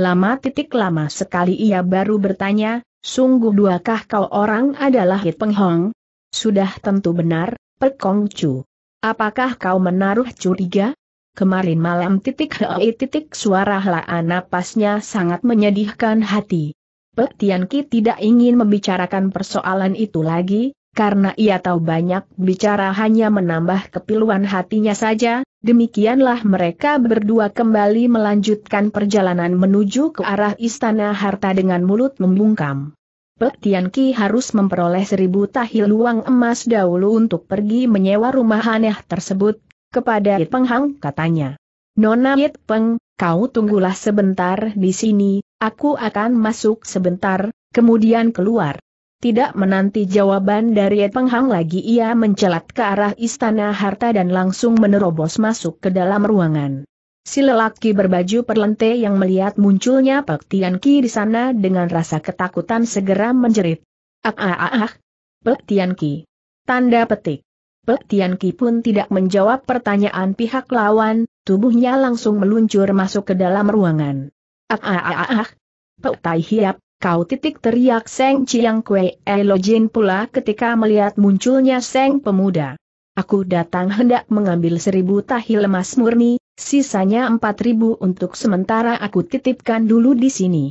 Lama titik lama sekali ia baru bertanya, sungguh duakah kau orang adalah Rit Penghang? Sudah tentu benar, Pek Kong Chu. Apakah kau menaruh curiga? Kemarin malam titik hei eh, titik suara hala napasnya sangat menyedihkan hati. Petian Ki tidak ingin membicarakan persoalan itu lagi, karena ia tahu banyak bicara hanya menambah kepiluan hatinya saja, demikianlah mereka berdua kembali melanjutkan perjalanan menuju ke arah istana harta dengan mulut membungkam. Petian Ki harus memperoleh seribu tahil uang emas dahulu untuk pergi menyewa rumah aneh tersebut, kepada Yit Penghang katanya. Nona Yit Peng, kau tunggulah sebentar di sini, aku akan masuk sebentar, kemudian keluar. Tidak menanti jawaban dari Penghang lagi ia mencelat ke arah istana harta dan langsung menerobos masuk ke dalam ruangan. Si lelaki berbaju perlente yang melihat munculnya Pak Tianqi di sana dengan rasa ketakutan segera menjerit. Ah ah ah ah. Pak Tianqi. Tanda petik. Pek Tian Ki pun tidak menjawab pertanyaan pihak lawan, tubuhnya langsung meluncur masuk ke dalam ruangan. Ah ah ah ah. Pek ah. Tai Hiap, kau titik teriak Seng Chiang Kue Elojin eh, pula ketika melihat munculnya Seng Pemuda. Aku datang hendak mengambil seribu tahi lemas murni, sisanya empat ribu untuk sementara aku titipkan dulu di sini.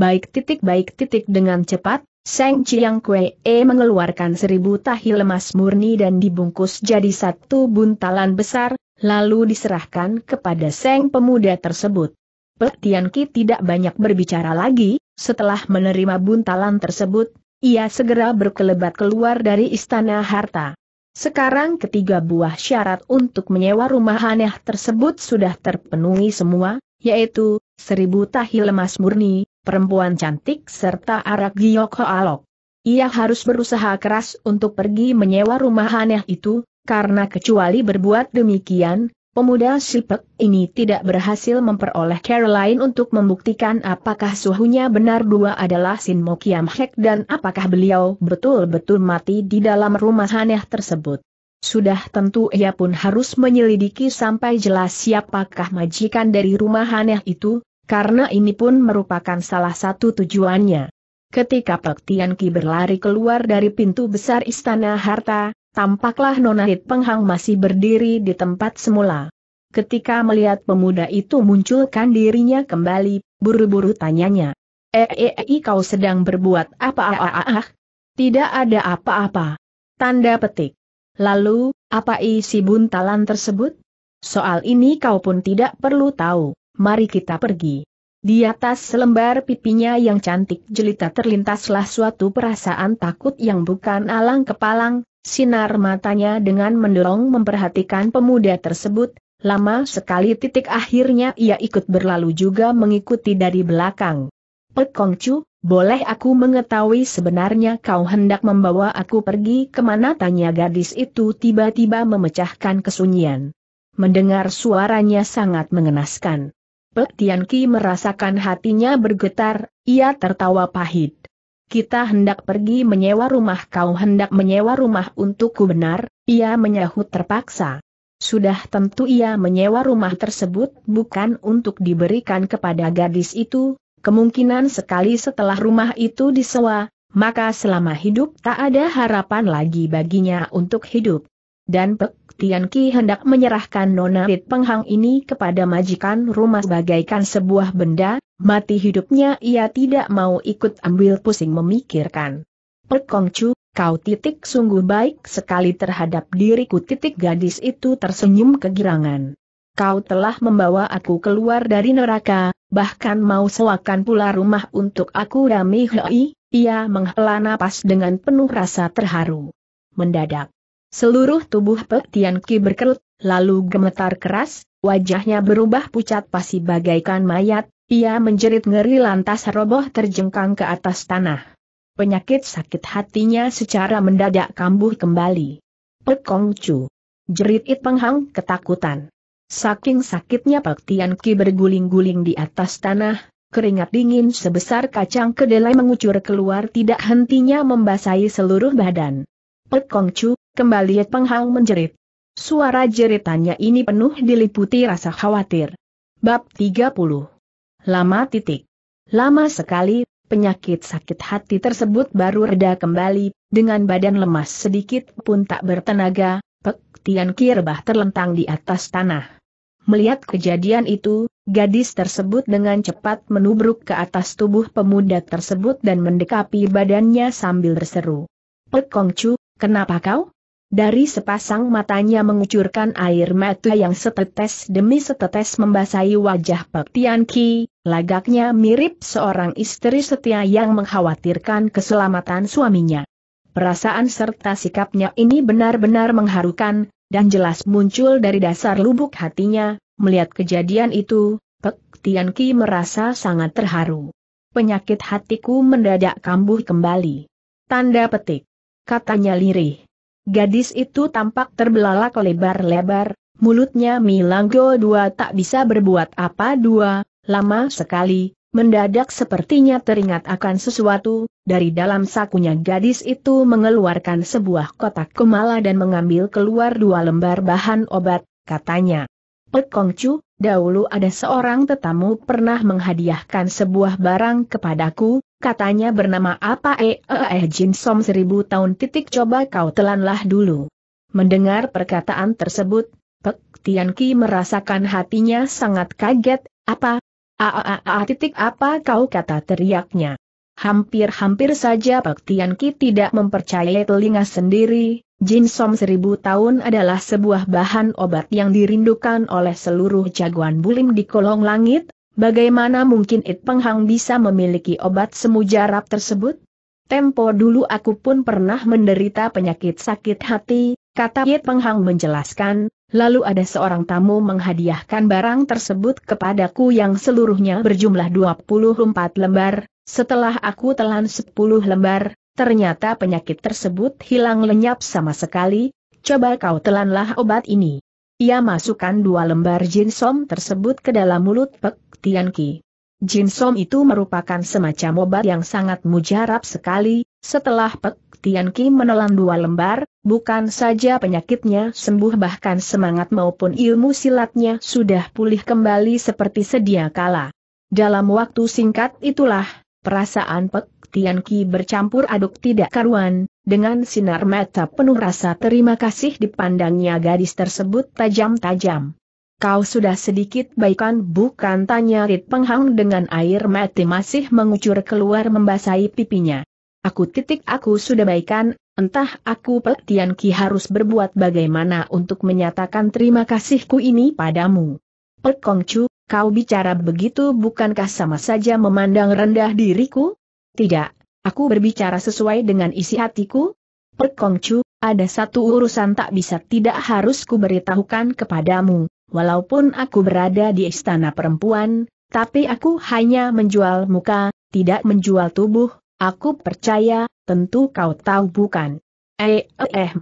Baik titik baik titik dengan cepat, Seng Chiang Kue e, mengeluarkan seribu tahi lemas murni dan dibungkus jadi satu buntalan besar, lalu diserahkan kepada Seng pemuda tersebut. Petian Ki tidak banyak berbicara lagi, setelah menerima buntalan tersebut, ia segera berkelebat keluar dari istana harta. Sekarang ketiga buah syarat untuk menyewa rumah aneh tersebut sudah terpenuhi semua, yaitu, seribu tahi lemas murni, perempuan cantik serta arak giok alok. Ia harus berusaha keras untuk pergi menyewa rumah aneh itu, karena kecuali berbuat demikian, pemuda Sipek ini tidak berhasil memperoleh Caroline untuk membuktikan apakah suhunya benar dua adalah Sin Mokiam Hek dan apakah beliau betul-betul mati di dalam rumah aneh tersebut. Sudah tentu ia pun harus menyelidiki sampai jelas siapakah majikan dari rumah aneh itu, karena ini pun merupakan salah satu tujuannya. Ketika Pek Tian Ki berlari keluar dari pintu besar istana harta, tampaklah Nona Hit Penghang masih berdiri di tempat semula. Ketika melihat pemuda itu munculkan dirinya kembali, buru-buru tanyanya. eh eh, eh kau sedang berbuat apa ah, ah, ah, ah? Tidak ada apa-apa. Tanda petik. Lalu, apa isi buntalan tersebut? Soal ini kau pun tidak perlu tahu mari kita pergi. Di atas selembar pipinya yang cantik jelita terlintaslah suatu perasaan takut yang bukan alang kepalang, sinar matanya dengan mendorong memperhatikan pemuda tersebut, lama sekali titik akhirnya ia ikut berlalu juga mengikuti dari belakang. Pek Chu, boleh aku mengetahui sebenarnya kau hendak membawa aku pergi kemana tanya gadis itu tiba-tiba memecahkan kesunyian. Mendengar suaranya sangat mengenaskan. Tian Ki merasakan hatinya bergetar, ia tertawa pahit. Kita hendak pergi menyewa rumah kau hendak menyewa rumah untukku benar, ia menyahut terpaksa. Sudah tentu ia menyewa rumah tersebut bukan untuk diberikan kepada gadis itu, kemungkinan sekali setelah rumah itu disewa, maka selama hidup tak ada harapan lagi baginya untuk hidup dan Pek Tian Ki hendak menyerahkan Nona Rit Penghang ini kepada majikan rumah bagaikan sebuah benda, mati hidupnya ia tidak mau ikut ambil pusing memikirkan. Pek Kong Chu, kau titik sungguh baik sekali terhadap diriku titik gadis itu tersenyum kegirangan. Kau telah membawa aku keluar dari neraka, bahkan mau sewakan pula rumah untuk aku Rami Hei, ia menghela napas dengan penuh rasa terharu. Mendadak, Seluruh tubuh Pek Tian Ki berkerut, lalu gemetar keras, wajahnya berubah pucat pasi bagaikan mayat, ia menjerit ngeri lantas roboh terjengkang ke atas tanah. Penyakit sakit hatinya secara mendadak kambuh kembali. Pek Kong Chu. Jerit It Penghang ketakutan. Saking sakitnya Pek Tian Ki berguling-guling di atas tanah, keringat dingin sebesar kacang kedelai mengucur keluar tidak hentinya membasahi seluruh badan. Pek Kong Chu, Kembali penghang menjerit. Suara jeritannya ini penuh diliputi rasa khawatir. Bab 30. Lama titik. Lama sekali, penyakit sakit hati tersebut baru reda kembali, dengan badan lemas sedikit pun tak bertenaga, Pek Tian Kirbah terlentang di atas tanah. Melihat kejadian itu, gadis tersebut dengan cepat menubruk ke atas tubuh pemuda tersebut dan mendekapi badannya sambil berseru. Pek Kongcu, kenapa kau? Dari sepasang matanya mengucurkan air mata yang setetes demi setetes membasahi wajah Pak Tian Ki, lagaknya mirip seorang istri setia yang mengkhawatirkan keselamatan suaminya. Perasaan serta sikapnya ini benar-benar mengharukan, dan jelas muncul dari dasar lubuk hatinya, melihat kejadian itu, Pek Tian Ki merasa sangat terharu. Penyakit hatiku mendadak kambuh kembali. Tanda petik. Katanya lirih. Gadis itu tampak terbelalak lebar-lebar, mulutnya milanggo dua tak bisa berbuat apa dua, lama sekali, mendadak sepertinya teringat akan sesuatu, dari dalam sakunya gadis itu mengeluarkan sebuah kotak kemala dan mengambil keluar dua lembar bahan obat, katanya. Pek Kongcu, dahulu ada seorang tetamu pernah menghadiahkan sebuah barang kepadaku, katanya bernama apa eh eh eh Jin Som seribu tahun titik coba kau telanlah dulu. Mendengar perkataan tersebut, Pek Tian Ki merasakan hatinya sangat kaget, apa? Aa e, e, e, titik apa kau kata teriaknya. Hampir-hampir saja Pek Tian Ki tidak mempercayai telinga sendiri, Jin Som seribu tahun adalah sebuah bahan obat yang dirindukan oleh seluruh jagoan bulim di kolong langit, Bagaimana mungkin It Peng bisa memiliki obat semu jarab tersebut? Tempo dulu aku pun pernah menderita penyakit sakit hati, kata It Peng menjelaskan, lalu ada seorang tamu menghadiahkan barang tersebut kepadaku yang seluruhnya berjumlah 24 lembar, setelah aku telan 10 lembar, ternyata penyakit tersebut hilang lenyap sama sekali, coba kau telanlah obat ini. Ia masukkan dua lembar jinsom tersebut ke dalam mulut Pek Tian Ki. Jinsom itu merupakan semacam obat yang sangat mujarab sekali, setelah Pek Tian menelan dua lembar, bukan saja penyakitnya sembuh bahkan semangat maupun ilmu silatnya sudah pulih kembali seperti sedia kala. Dalam waktu singkat itulah, perasaan Pek Tian bercampur aduk tidak karuan, dengan sinar mata penuh rasa terima kasih dipandangnya gadis tersebut tajam-tajam. Kau sudah sedikit baikan bukan tanya Rit Penghang dengan air mati masih mengucur keluar membasahi pipinya. Aku titik aku sudah baikan, entah aku Petian Ki harus berbuat bagaimana untuk menyatakan terima kasihku ini padamu. Pek Kongcu, kau bicara begitu bukankah sama saja memandang rendah diriku? Tidak, Aku berbicara sesuai dengan isi hatiku? Perkongcu, ada satu urusan tak bisa tidak harus kuberitahukan kepadamu, walaupun aku berada di istana perempuan, tapi aku hanya menjual muka, tidak menjual tubuh, aku percaya, tentu kau tahu bukan? Eh, eh, eh.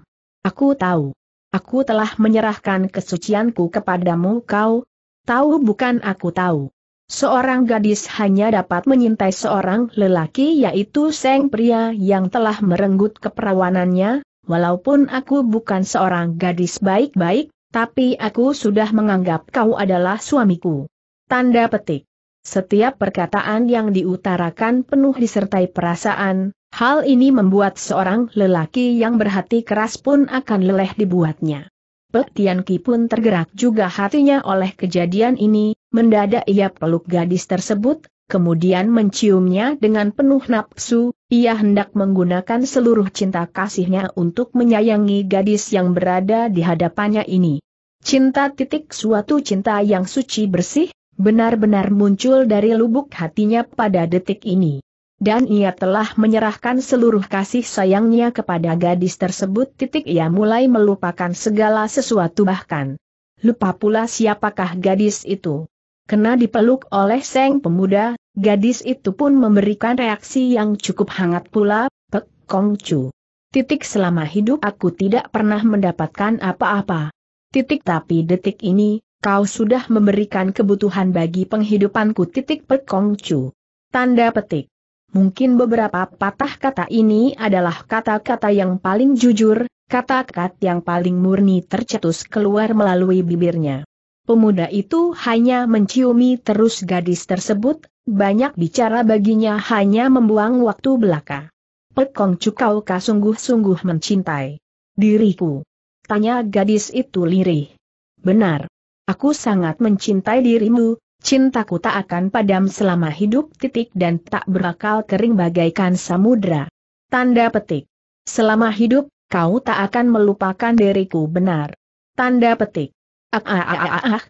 Aku tahu. Aku telah menyerahkan kesucianku kepadamu kau. Tahu bukan aku tahu. Seorang gadis hanya dapat menyintai seorang lelaki yaitu Seng Pria yang telah merenggut keperawanannya, walaupun aku bukan seorang gadis baik-baik, tapi aku sudah menganggap kau adalah suamiku. Tanda petik. Setiap perkataan yang diutarakan penuh disertai perasaan, hal ini membuat seorang lelaki yang berhati keras pun akan leleh dibuatnya. Pek Tian pun tergerak juga hatinya oleh kejadian ini, Mendadak ia peluk gadis tersebut, kemudian menciumnya dengan penuh nafsu, ia hendak menggunakan seluruh cinta kasihnya untuk menyayangi gadis yang berada di hadapannya ini. Cinta titik suatu cinta yang suci bersih, benar-benar muncul dari lubuk hatinya pada detik ini dan ia telah menyerahkan seluruh kasih sayangnya kepada gadis tersebut. Titik ia mulai melupakan segala sesuatu bahkan lupa pula siapakah gadis itu kena dipeluk oleh Seng pemuda, gadis itu pun memberikan reaksi yang cukup hangat pula, Pek Kong Chu. Titik selama hidup aku tidak pernah mendapatkan apa-apa. Titik tapi detik ini, kau sudah memberikan kebutuhan bagi penghidupanku titik Pek Kong Chu. Tanda petik. Mungkin beberapa patah kata ini adalah kata-kata yang paling jujur, kata-kata yang paling murni tercetus keluar melalui bibirnya. Pemuda itu hanya menciumi terus gadis tersebut, banyak bicara baginya hanya membuang waktu belaka. Pekong Cukau kau sungguh-sungguh mencintai diriku. Tanya gadis itu lirih. Benar. Aku sangat mencintai dirimu, cintaku tak akan padam selama hidup titik dan tak berakal kering bagaikan samudra. Tanda petik. Selama hidup, kau tak akan melupakan diriku benar. Tanda petik. Ah ah ah, ah, ah,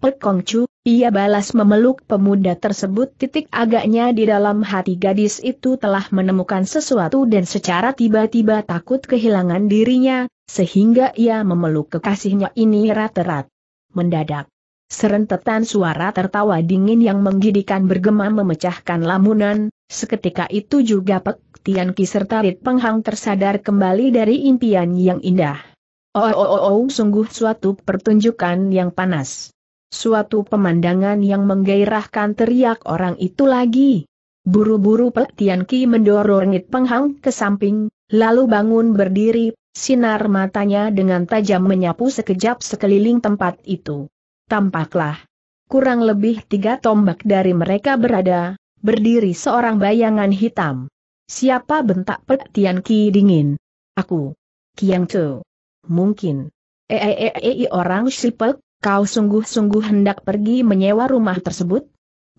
ah. ia balas memeluk pemuda tersebut titik agaknya di dalam hati gadis itu telah menemukan sesuatu dan secara tiba-tiba takut kehilangan dirinya, sehingga ia memeluk kekasihnya ini rat-rat. Mendadak. Serentetan suara tertawa dingin yang menggidikan bergema memecahkan lamunan, seketika itu juga Pek Tian Ki serta Rit Penghang tersadar kembali dari impian yang indah. Oh, oh, oh, oh, sungguh suatu pertunjukan yang panas. Suatu pemandangan yang menggairahkan teriak orang itu lagi. Buru-buru Pek Tian Ki mendorong It Penghang ke samping, lalu bangun berdiri, sinar matanya dengan tajam menyapu sekejap sekeliling tempat itu. Tampaklah. Kurang lebih tiga tombak dari mereka berada, berdiri seorang bayangan hitam. Siapa bentak Pek Tian Ki dingin? Aku. Kiang Tu mungkin. Eeeei eh, eh, eh, orang Sipek, kau sungguh-sungguh hendak pergi menyewa rumah tersebut?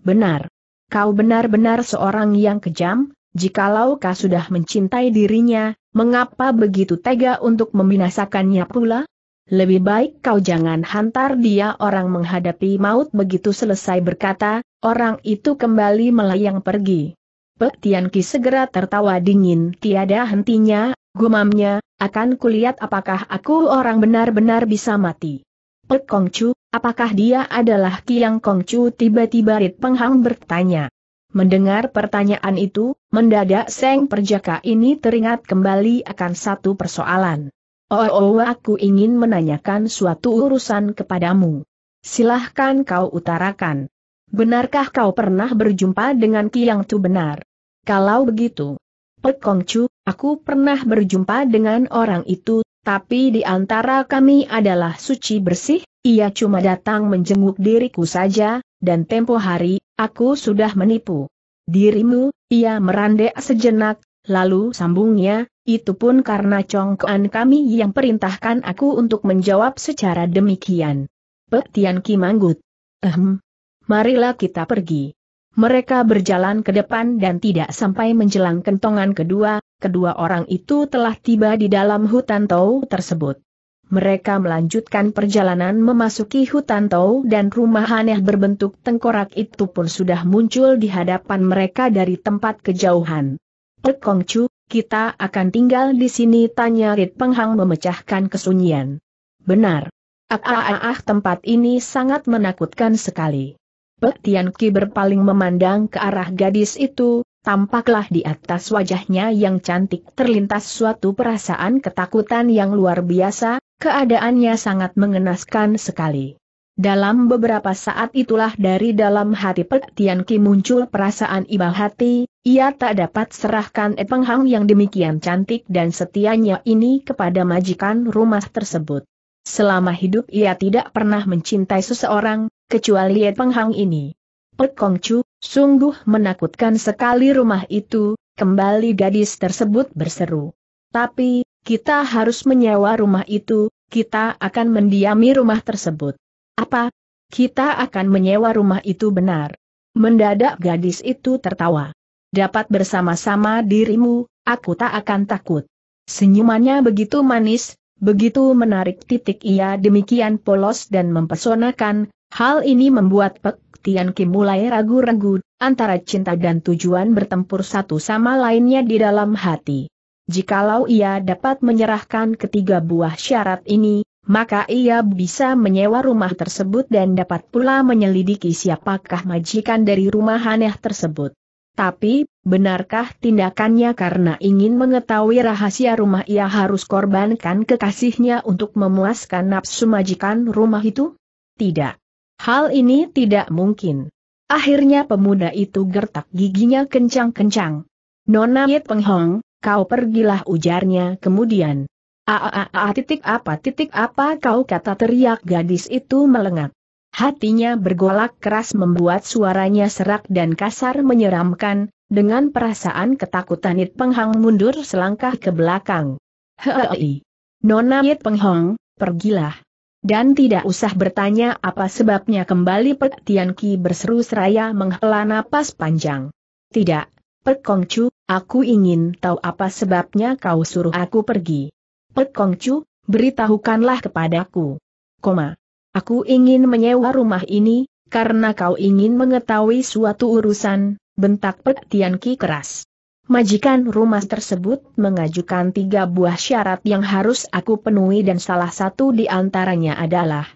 Benar. Kau benar-benar seorang yang kejam, jikalau kau sudah mencintai dirinya, mengapa begitu tega untuk membinasakannya pula? Lebih baik kau jangan hantar dia orang menghadapi maut begitu selesai berkata, orang itu kembali melayang pergi. Pek Tian segera tertawa dingin tiada hentinya, gumamnya, akan kulihat apakah aku orang benar-benar bisa mati. Pek Kongcu, apakah dia adalah Kiang Kongcu tiba-tiba Rit Penghang bertanya. Mendengar pertanyaan itu, mendadak Seng Perjaka ini teringat kembali akan satu persoalan. Oh, oh, oh aku ingin menanyakan suatu urusan kepadamu. Silahkan kau utarakan. Benarkah kau pernah berjumpa dengan Kiang Tu benar? Kalau begitu, Pek Kongcu, aku pernah berjumpa dengan orang itu, tapi di antara kami adalah suci bersih, ia cuma datang menjenguk diriku saja, dan tempo hari, aku sudah menipu. Dirimu, ia merandek sejenak, lalu sambungnya, itu pun karena congkoan kami yang perintahkan aku untuk menjawab secara demikian. Pek Tian Ki manggut. Ehm. Marilah kita pergi. Mereka berjalan ke depan dan tidak sampai menjelang kentongan kedua, kedua orang itu telah tiba di dalam hutan Tau tersebut. Mereka melanjutkan perjalanan memasuki hutan Tau dan rumah aneh berbentuk tengkorak itu pun sudah muncul di hadapan mereka dari tempat kejauhan. Pek eh, Chu, kita akan tinggal di sini tanya Rit Penghang memecahkan kesunyian. Benar. Ah, ah, ah, ah tempat ini sangat menakutkan sekali. Petian Ki berpaling memandang ke arah gadis itu, tampaklah di atas wajahnya yang cantik terlintas suatu perasaan ketakutan yang luar biasa, keadaannya sangat mengenaskan sekali. Dalam beberapa saat itulah dari dalam hati Petian Ki muncul perasaan iba hati, ia tak dapat serahkan Epenghang yang demikian cantik dan setianya ini kepada majikan rumah tersebut. Selama hidup ia tidak pernah mencintai seseorang, kecuali Ye Penghang ini. Pek Kong Chu, sungguh menakutkan sekali rumah itu, kembali gadis tersebut berseru. Tapi, kita harus menyewa rumah itu, kita akan mendiami rumah tersebut. Apa? Kita akan menyewa rumah itu benar. Mendadak gadis itu tertawa. Dapat bersama-sama dirimu, aku tak akan takut. Senyumannya begitu manis, Begitu menarik titik ia demikian polos dan mempesonakan, hal ini membuat Pek Tian Kim mulai ragu-ragu, antara cinta dan tujuan bertempur satu sama lainnya di dalam hati. Jikalau ia dapat menyerahkan ketiga buah syarat ini, maka ia bisa menyewa rumah tersebut dan dapat pula menyelidiki siapakah majikan dari rumah aneh tersebut. Tapi, benarkah tindakannya karena ingin mengetahui rahasia rumah ia harus korbankan kekasihnya untuk memuaskan nafsu majikan rumah itu? Tidak. Hal ini tidak mungkin. Akhirnya pemuda itu gertak giginya kencang-kencang. Nona Yit Penghong, kau pergilah ujarnya kemudian. Aa titik apa titik apa kau kata teriak gadis itu melengat. Hatinya bergolak keras membuat suaranya serak dan kasar menyeramkan, dengan perasaan ketakutan It Penghang mundur selangkah ke belakang. Hei, Nona It Penghang, pergilah. Dan tidak usah bertanya apa sebabnya kembali Pek Tian Ki berseru seraya menghela napas panjang. Tidak, Pek Chu, aku ingin tahu apa sebabnya kau suruh aku pergi. Pek Chu, beritahukanlah kepadaku. Koma. Aku ingin menyewa rumah ini, karena kau ingin mengetahui suatu urusan, bentak Pek Tian Ki keras. Majikan rumah tersebut mengajukan tiga buah syarat yang harus aku penuhi dan salah satu di antaranya adalah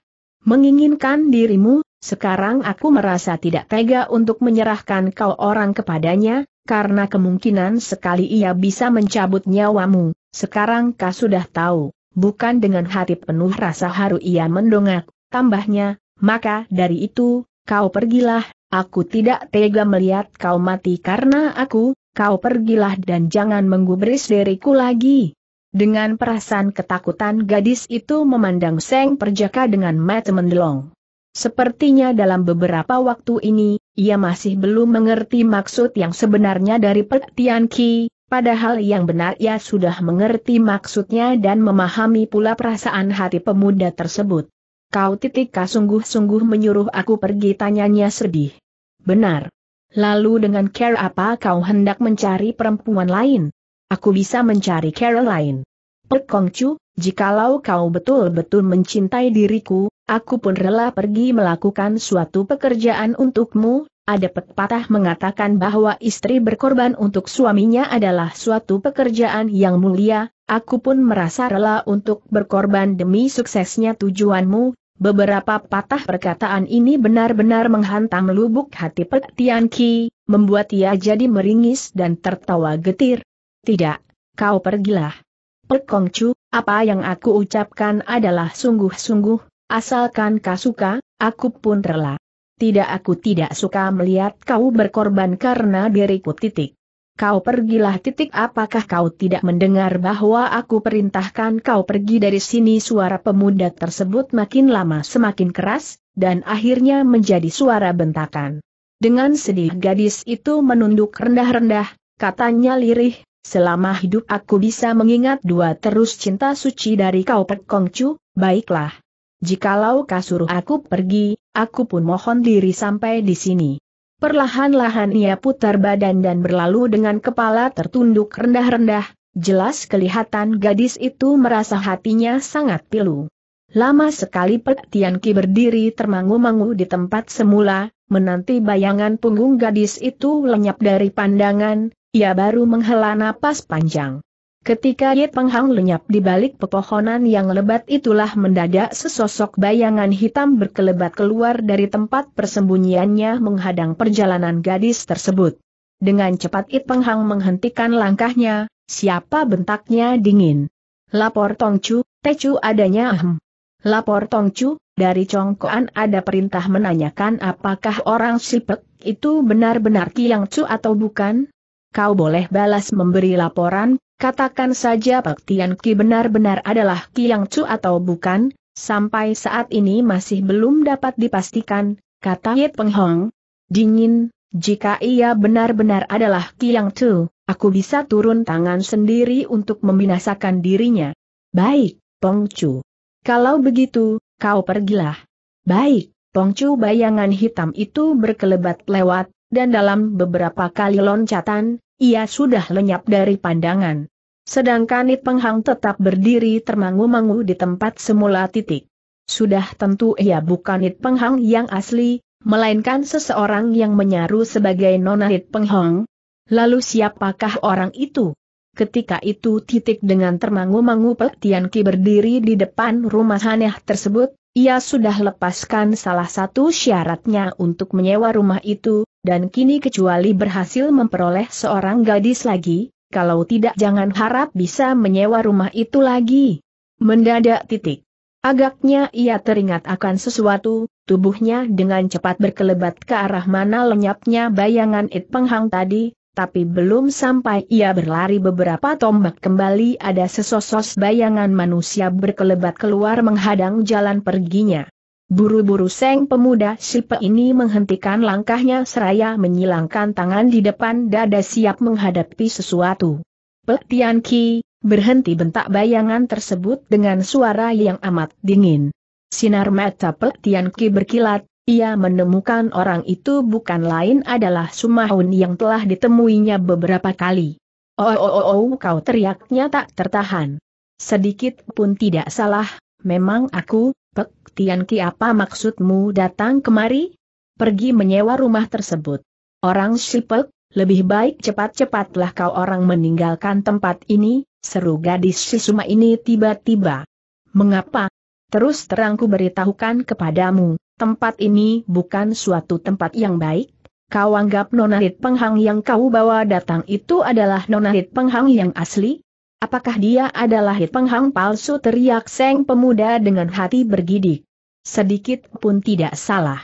menginginkan dirimu, sekarang aku merasa tidak tega untuk menyerahkan kau orang kepadanya, karena kemungkinan sekali ia bisa mencabut nyawamu, sekarang kau sudah tahu, bukan dengan hati penuh rasa haru ia mendongak, Tambahnya, maka dari itu, kau pergilah, aku tidak tega melihat kau mati karena aku, kau pergilah dan jangan menggubris diriku lagi. Dengan perasaan ketakutan gadis itu memandang Seng Perjaka dengan mata mendelong. Sepertinya dalam beberapa waktu ini, ia masih belum mengerti maksud yang sebenarnya dari Pek Tian Ki, padahal yang benar ia sudah mengerti maksudnya dan memahami pula perasaan hati pemuda tersebut. Kau titik sungguh-sungguh menyuruh aku pergi tanyanya sedih. Benar. Lalu dengan care apa kau hendak mencari perempuan lain? Aku bisa mencari care lain. Perkongcu, jikalau kau betul-betul mencintai diriku, aku pun rela pergi melakukan suatu pekerjaan untukmu ada pepatah mengatakan bahwa istri berkorban untuk suaminya adalah suatu pekerjaan yang mulia, aku pun merasa rela untuk berkorban demi suksesnya tujuanmu, Beberapa patah perkataan ini benar-benar menghantam lubuk hati Pek Tian Ki, membuat ia jadi meringis dan tertawa getir. Tidak, kau pergilah. Pek Kong Chu, apa yang aku ucapkan adalah sungguh-sungguh, asalkan kau suka, aku pun rela. Tidak aku tidak suka melihat kau berkorban karena diriku titik kau pergilah titik apakah kau tidak mendengar bahwa aku perintahkan kau pergi dari sini suara pemuda tersebut makin lama semakin keras, dan akhirnya menjadi suara bentakan. Dengan sedih gadis itu menunduk rendah-rendah, katanya lirih, selama hidup aku bisa mengingat dua terus cinta suci dari kau perkongcu, baiklah. Jikalau kau suruh aku pergi, aku pun mohon diri sampai di sini. Perlahan-lahan ia putar badan dan berlalu dengan kepala tertunduk rendah-rendah, jelas kelihatan gadis itu merasa hatinya sangat pilu. Lama sekali Pek Tian berdiri termangu-mangu di tempat semula, menanti bayangan punggung gadis itu lenyap dari pandangan, ia baru menghela napas panjang. Ketika Ye Penghang lenyap di balik pepohonan yang lebat itulah mendadak sesosok bayangan hitam berkelebat keluar dari tempat persembunyiannya menghadang perjalanan gadis tersebut. Dengan cepat Ye Penghang menghentikan langkahnya, siapa bentaknya dingin. Lapor Tong Tongcu, Tecu adanya ahem. Lapor Tong Chu, dari congkoan ada perintah menanyakan apakah orang sipek itu benar-benar Kiang Chu atau bukan? kau boleh balas memberi laporan, katakan saja Pak Tian Ki benar-benar adalah Ki Yang Chu atau bukan, sampai saat ini masih belum dapat dipastikan, kata Ye Peng Hong. Dingin, jika ia benar-benar adalah Ki Yang Chu, aku bisa turun tangan sendiri untuk membinasakan dirinya. Baik, Peng Chu. Kalau begitu, kau pergilah. Baik, Peng Chu bayangan hitam itu berkelebat lewat, dan dalam beberapa kali loncatan, ia sudah lenyap dari pandangan. Sedangkan It Penghang tetap berdiri termangu-mangu di tempat semula titik. Sudah tentu ia bukan It Penghang yang asli, melainkan seseorang yang menyaru sebagai Nona It Penghang. Lalu siapakah orang itu? Ketika itu titik dengan termangu-mangu Pek Tian Ki berdiri di depan rumah aneh tersebut, ia sudah lepaskan salah satu syaratnya untuk menyewa rumah itu, dan kini kecuali berhasil memperoleh seorang gadis lagi, kalau tidak jangan harap bisa menyewa rumah itu lagi. Mendadak titik. Agaknya ia teringat akan sesuatu, tubuhnya dengan cepat berkelebat ke arah mana lenyapnya bayangan It Penghang tadi, tapi belum sampai ia berlari beberapa tombak kembali ada sesosok bayangan manusia berkelebat keluar menghadang jalan perginya. Buru-buru Seng pemuda Sipe ini menghentikan langkahnya seraya menyilangkan tangan di depan dada siap menghadapi sesuatu. Pek Tian Ki, berhenti bentak bayangan tersebut dengan suara yang amat dingin. Sinar mata Pek Tian Ki berkilat, ia menemukan orang itu bukan lain adalah Sumahun yang telah ditemuinya beberapa kali. Oh, oh, oh, oh kau teriaknya tak tertahan. Sedikit pun tidak salah, memang aku, Pek, Tian Ki apa maksudmu datang kemari? Pergi menyewa rumah tersebut. Orang Sipek, lebih baik cepat-cepatlah kau orang meninggalkan tempat ini, seru gadis Sisuma ini tiba-tiba. Mengapa? Terus terangku beritahukan kepadamu, tempat ini bukan suatu tempat yang baik. Kau anggap Nona Hit Penghang yang kau bawa datang itu adalah Nona Hit Penghang yang asli? Apakah dia adalah Hit Penghang palsu teriak Seng pemuda dengan hati bergidik. Sedikit pun tidak salah.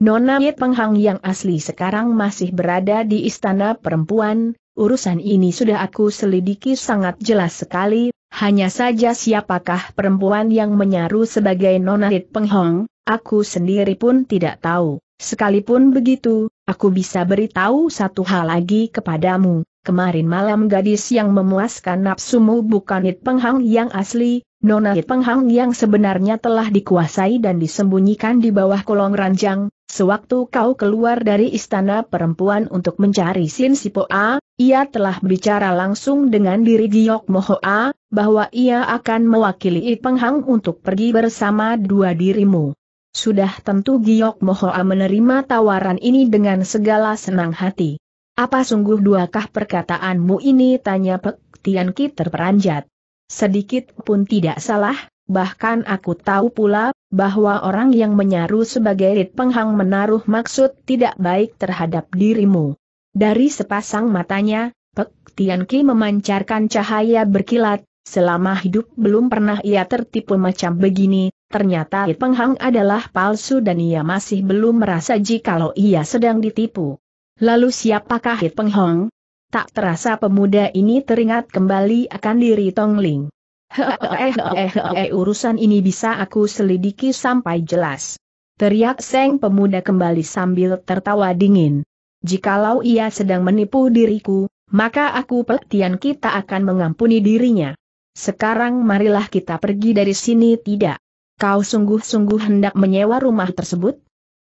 Nona Hit Penghang yang asli sekarang masih berada di istana perempuan, urusan ini sudah aku selidiki sangat jelas sekali, hanya saja siapakah perempuan yang menyaru sebagai Nona Hit penghang? aku sendiri pun tidak tahu. Sekalipun begitu, aku bisa beritahu satu hal lagi kepadamu, Kemarin malam gadis yang memuaskan nafsumu bukan It Penghang yang asli, Nona It Penghang yang sebenarnya telah dikuasai dan disembunyikan di bawah kolong ranjang, sewaktu kau keluar dari istana perempuan untuk mencari Sin A, ia telah bicara langsung dengan diri Giok A, bahwa ia akan mewakili It Penghang untuk pergi bersama dua dirimu. Sudah tentu Giok Mohoa menerima tawaran ini dengan segala senang hati. Apa sungguh duakah perkataanmu ini? Tanya Pek Tian Ki terperanjat. Sedikit pun tidak salah, bahkan aku tahu pula, bahwa orang yang menyaru sebagai Rit Penghang menaruh maksud tidak baik terhadap dirimu. Dari sepasang matanya, Pek Tian Ki memancarkan cahaya berkilat, selama hidup belum pernah ia tertipu macam begini, ternyata Rit Penghang adalah palsu dan ia masih belum merasa jikalau ia sedang ditipu. Lalu siapakah Hit Penghong? Tak terasa pemuda ini teringat kembali akan diri Tong Ling. hehehe, urusan ini bisa aku selidiki sampai jelas. Teriak Seng pemuda kembali sambil tertawa dingin. Jikalau ia sedang menipu diriku, maka aku pelatihan kita akan mengampuni dirinya. Sekarang marilah kita pergi dari sini tidak. Kau sungguh-sungguh hendak menyewa rumah tersebut?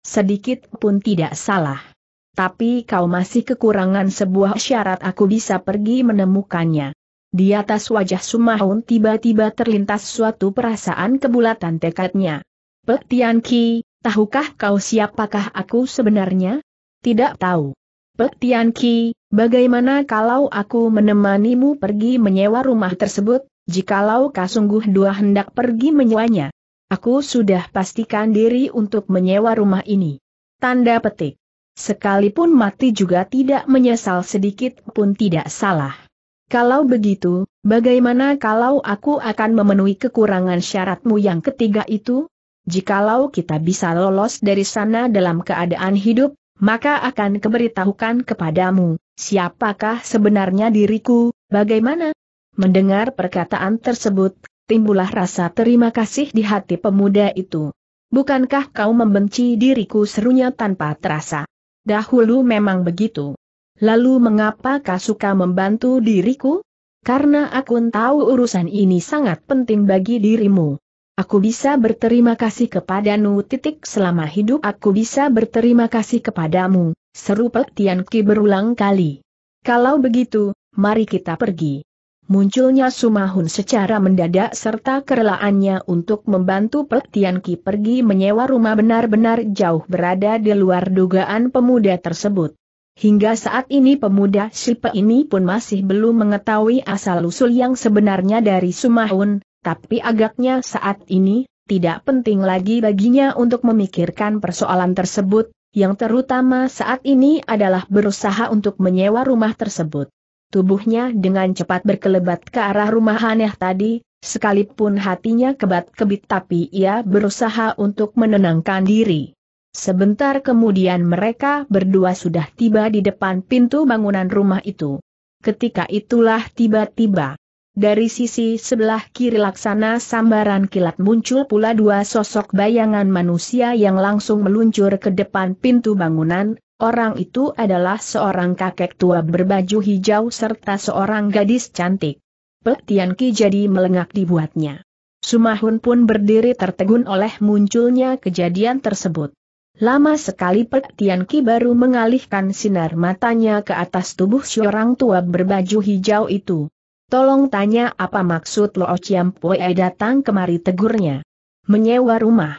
Sedikit pun tidak salah tapi kau masih kekurangan sebuah syarat aku bisa pergi menemukannya. Di atas wajah Sumahun tiba-tiba terlintas suatu perasaan kebulatan tekadnya. Pek Tian Ki, tahukah kau siapakah aku sebenarnya? Tidak tahu. Pek Tian Ki, bagaimana kalau aku menemanimu pergi menyewa rumah tersebut, jikalau kau sungguh dua hendak pergi menyewanya? Aku sudah pastikan diri untuk menyewa rumah ini. Tanda petik. Sekalipun mati juga tidak menyesal sedikit pun tidak salah. Kalau begitu, bagaimana kalau aku akan memenuhi kekurangan syaratmu yang ketiga itu? Jikalau kita bisa lolos dari sana dalam keadaan hidup, maka akan keberitahukan kepadamu, siapakah sebenarnya diriku, bagaimana? Mendengar perkataan tersebut, timbullah rasa terima kasih di hati pemuda itu. Bukankah kau membenci diriku serunya tanpa terasa? Dahulu memang begitu. Lalu mengapa kau suka membantu diriku? Karena aku tahu urusan ini sangat penting bagi dirimu. Aku bisa berterima kasih kepadamu titik selama hidup aku bisa berterima kasih kepadamu, seru Pek Tian Ki berulang kali. Kalau begitu, mari kita pergi. Munculnya Sumahun secara mendadak serta kerelaannya untuk membantu Pek Tian Ki pergi menyewa rumah benar-benar jauh berada di luar dugaan pemuda tersebut. Hingga saat ini pemuda Sipe ini pun masih belum mengetahui asal-usul yang sebenarnya dari Sumahun, tapi agaknya saat ini, tidak penting lagi baginya untuk memikirkan persoalan tersebut, yang terutama saat ini adalah berusaha untuk menyewa rumah tersebut tubuhnya dengan cepat berkelebat ke arah rumah aneh tadi, sekalipun hatinya kebat-kebit tapi ia berusaha untuk menenangkan diri. Sebentar kemudian mereka berdua sudah tiba di depan pintu bangunan rumah itu. Ketika itulah tiba-tiba. Dari sisi sebelah kiri laksana sambaran kilat muncul pula dua sosok bayangan manusia yang langsung meluncur ke depan pintu bangunan, Orang itu adalah seorang kakek tua berbaju hijau serta seorang gadis cantik. Petianki jadi melengak dibuatnya. Sumahun pun berdiri tertegun oleh munculnya kejadian tersebut. Lama sekali Petianki baru mengalihkan sinar matanya ke atas tubuh seorang tua berbaju hijau itu. Tolong tanya apa maksud Lo Chiam Pue datang kemari tegurnya. Menyewa rumah.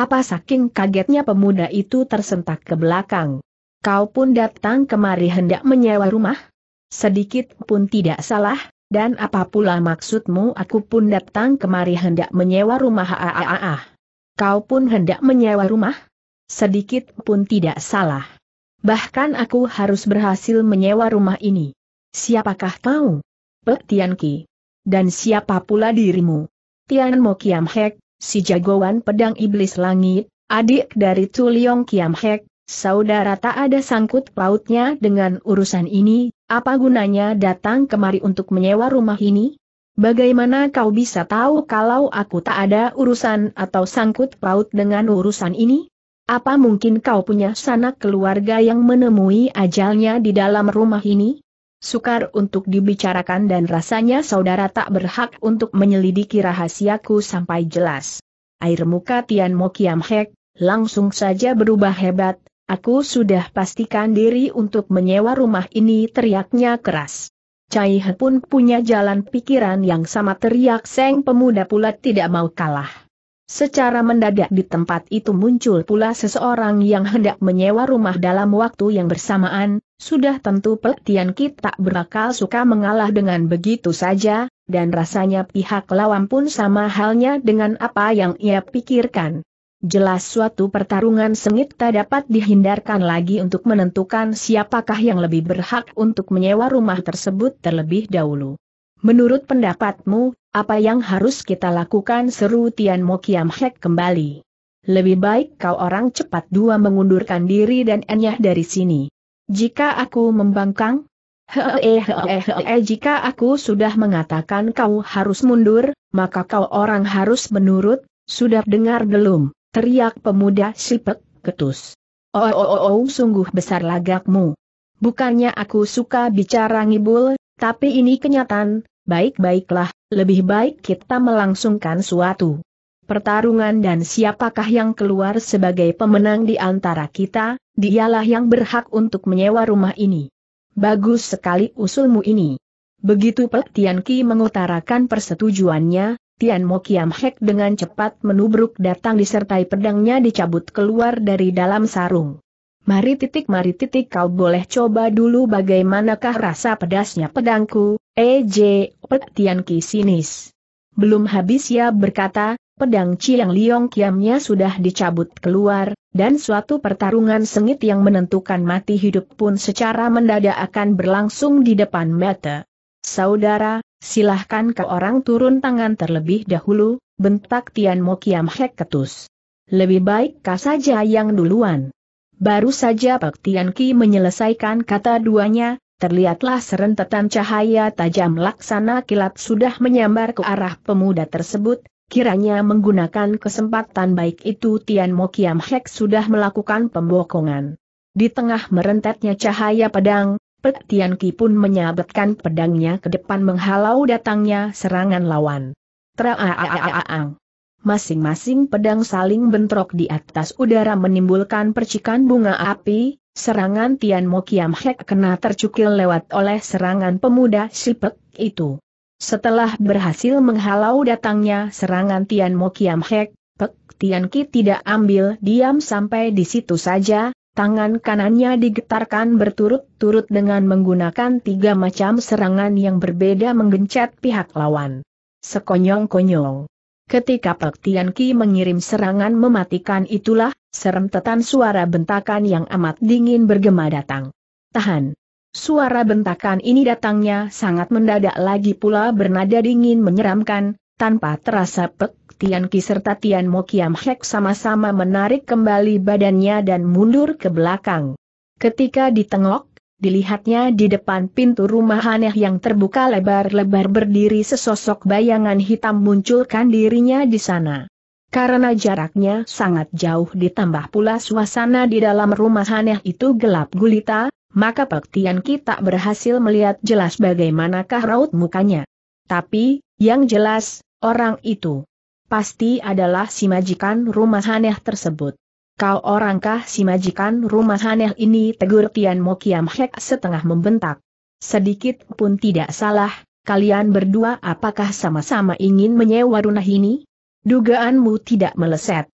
Apa saking kagetnya pemuda itu tersentak ke belakang. Kau pun datang kemari hendak menyewa rumah? Sedikit pun tidak salah, dan apa pula maksudmu aku pun datang kemari hendak menyewa rumah ah. Kau pun hendak menyewa rumah? Sedikit pun tidak salah. Bahkan aku harus berhasil menyewa rumah ini. Siapakah kau? Pek Tian Dan siapa pula dirimu? Tian Mo Kiam Hek, si jagoan pedang iblis langit, adik dari Tuliong Kiam Hek, Saudara tak ada sangkut pautnya dengan urusan ini, apa gunanya datang kemari untuk menyewa rumah ini? Bagaimana kau bisa tahu kalau aku tak ada urusan atau sangkut paut dengan urusan ini? Apa mungkin kau punya sanak keluarga yang menemui ajalnya di dalam rumah ini? Sukar untuk dibicarakan dan rasanya saudara tak berhak untuk menyelidiki rahasiaku sampai jelas. Air muka Tian Mo Kiam Hek, langsung saja berubah hebat, Aku sudah pastikan diri untuk menyewa rumah ini teriaknya keras. Cai He pun punya jalan pikiran yang sama teriak Seng pemuda pula tidak mau kalah. Secara mendadak di tempat itu muncul pula seseorang yang hendak menyewa rumah dalam waktu yang bersamaan, sudah tentu pelatihan kita berakal suka mengalah dengan begitu saja, dan rasanya pihak lawan pun sama halnya dengan apa yang ia pikirkan. Jelas suatu pertarungan sengit tak dapat dihindarkan lagi untuk menentukan siapakah yang lebih berhak untuk menyewa rumah tersebut terlebih dahulu. Menurut pendapatmu, apa yang harus kita lakukan seru Tian Mo Kiam Hek kembali. Lebih baik kau orang cepat dua mengundurkan diri dan enyah dari sini. Jika aku membangkang, Hehehe, jika aku sudah mengatakan kau harus mundur, maka kau orang harus menurut, sudah dengar belum? Teriak pemuda Sipek, ketus. Oh, oh, oh, oh, sungguh besar lagakmu. Bukannya aku suka bicara ngibul, tapi ini kenyataan, baik-baiklah, lebih baik kita melangsungkan suatu pertarungan dan siapakah yang keluar sebagai pemenang di antara kita, dialah yang berhak untuk menyewa rumah ini. Bagus sekali usulmu ini. Begitu Pek Tian Ki mengutarakan persetujuannya, Tian Mo Kiam Hek dengan cepat menubruk datang disertai pedangnya dicabut keluar dari dalam sarung. Mari titik mari titik kau boleh coba dulu bagaimanakah rasa pedasnya pedangku, EJ, petian ki sinis. Belum habis ya berkata, pedang Ciang Liong Kiamnya sudah dicabut keluar, dan suatu pertarungan sengit yang menentukan mati hidup pun secara mendadak akan berlangsung di depan mata. Saudara, silahkan ke orang turun tangan terlebih dahulu, bentak Tian Mo Kiam Hek ketus. Lebih baik kah saja yang duluan. Baru saja Pak Tian Ki menyelesaikan kata duanya, terlihatlah serentetan cahaya tajam laksana kilat sudah menyambar ke arah pemuda tersebut, kiranya menggunakan kesempatan baik itu Tian Mo Kiam Hek sudah melakukan pembokongan. Di tengah merentetnya cahaya pedang, Petian Ki pun menyabetkan pedangnya ke depan menghalau datangnya serangan lawan. Traaaaang. Masing-masing pedang saling bentrok di atas udara menimbulkan percikan bunga api, serangan Tian Mo Kiam Hek kena tercukil lewat oleh serangan pemuda Sipek itu. Setelah berhasil menghalau datangnya serangan Tian Mo Kiam Hek, Pek Tian Ki tidak ambil diam sampai di situ saja, Tangan kanannya digetarkan berturut-turut dengan menggunakan tiga macam serangan yang berbeda menggencet pihak lawan. Sekonyong-konyong. Ketika Pek Tian Ki mengirim serangan mematikan itulah, serem serentetan suara bentakan yang amat dingin bergema datang. Tahan. Suara bentakan ini datangnya sangat mendadak lagi pula bernada dingin menyeramkan, tanpa terasa Pek Tian Ki serta Tian Mo Kiam Hek sama-sama menarik kembali badannya dan mundur ke belakang. Ketika ditengok, dilihatnya di depan pintu rumah aneh yang terbuka lebar-lebar berdiri sesosok bayangan hitam munculkan dirinya di sana. Karena jaraknya sangat jauh ditambah pula suasana di dalam rumah aneh itu gelap gulita, maka Pek Tian Ki tak berhasil melihat jelas bagaimanakah raut mukanya. Tapi, yang jelas, Orang itu pasti adalah si majikan rumah aneh tersebut. Kau orangkah si majikan rumah aneh ini tegur Tian Mo Kiam Hek setengah membentak. Sedikit pun tidak salah, kalian berdua apakah sama-sama ingin menyewa runah ini? Dugaanmu tidak meleset.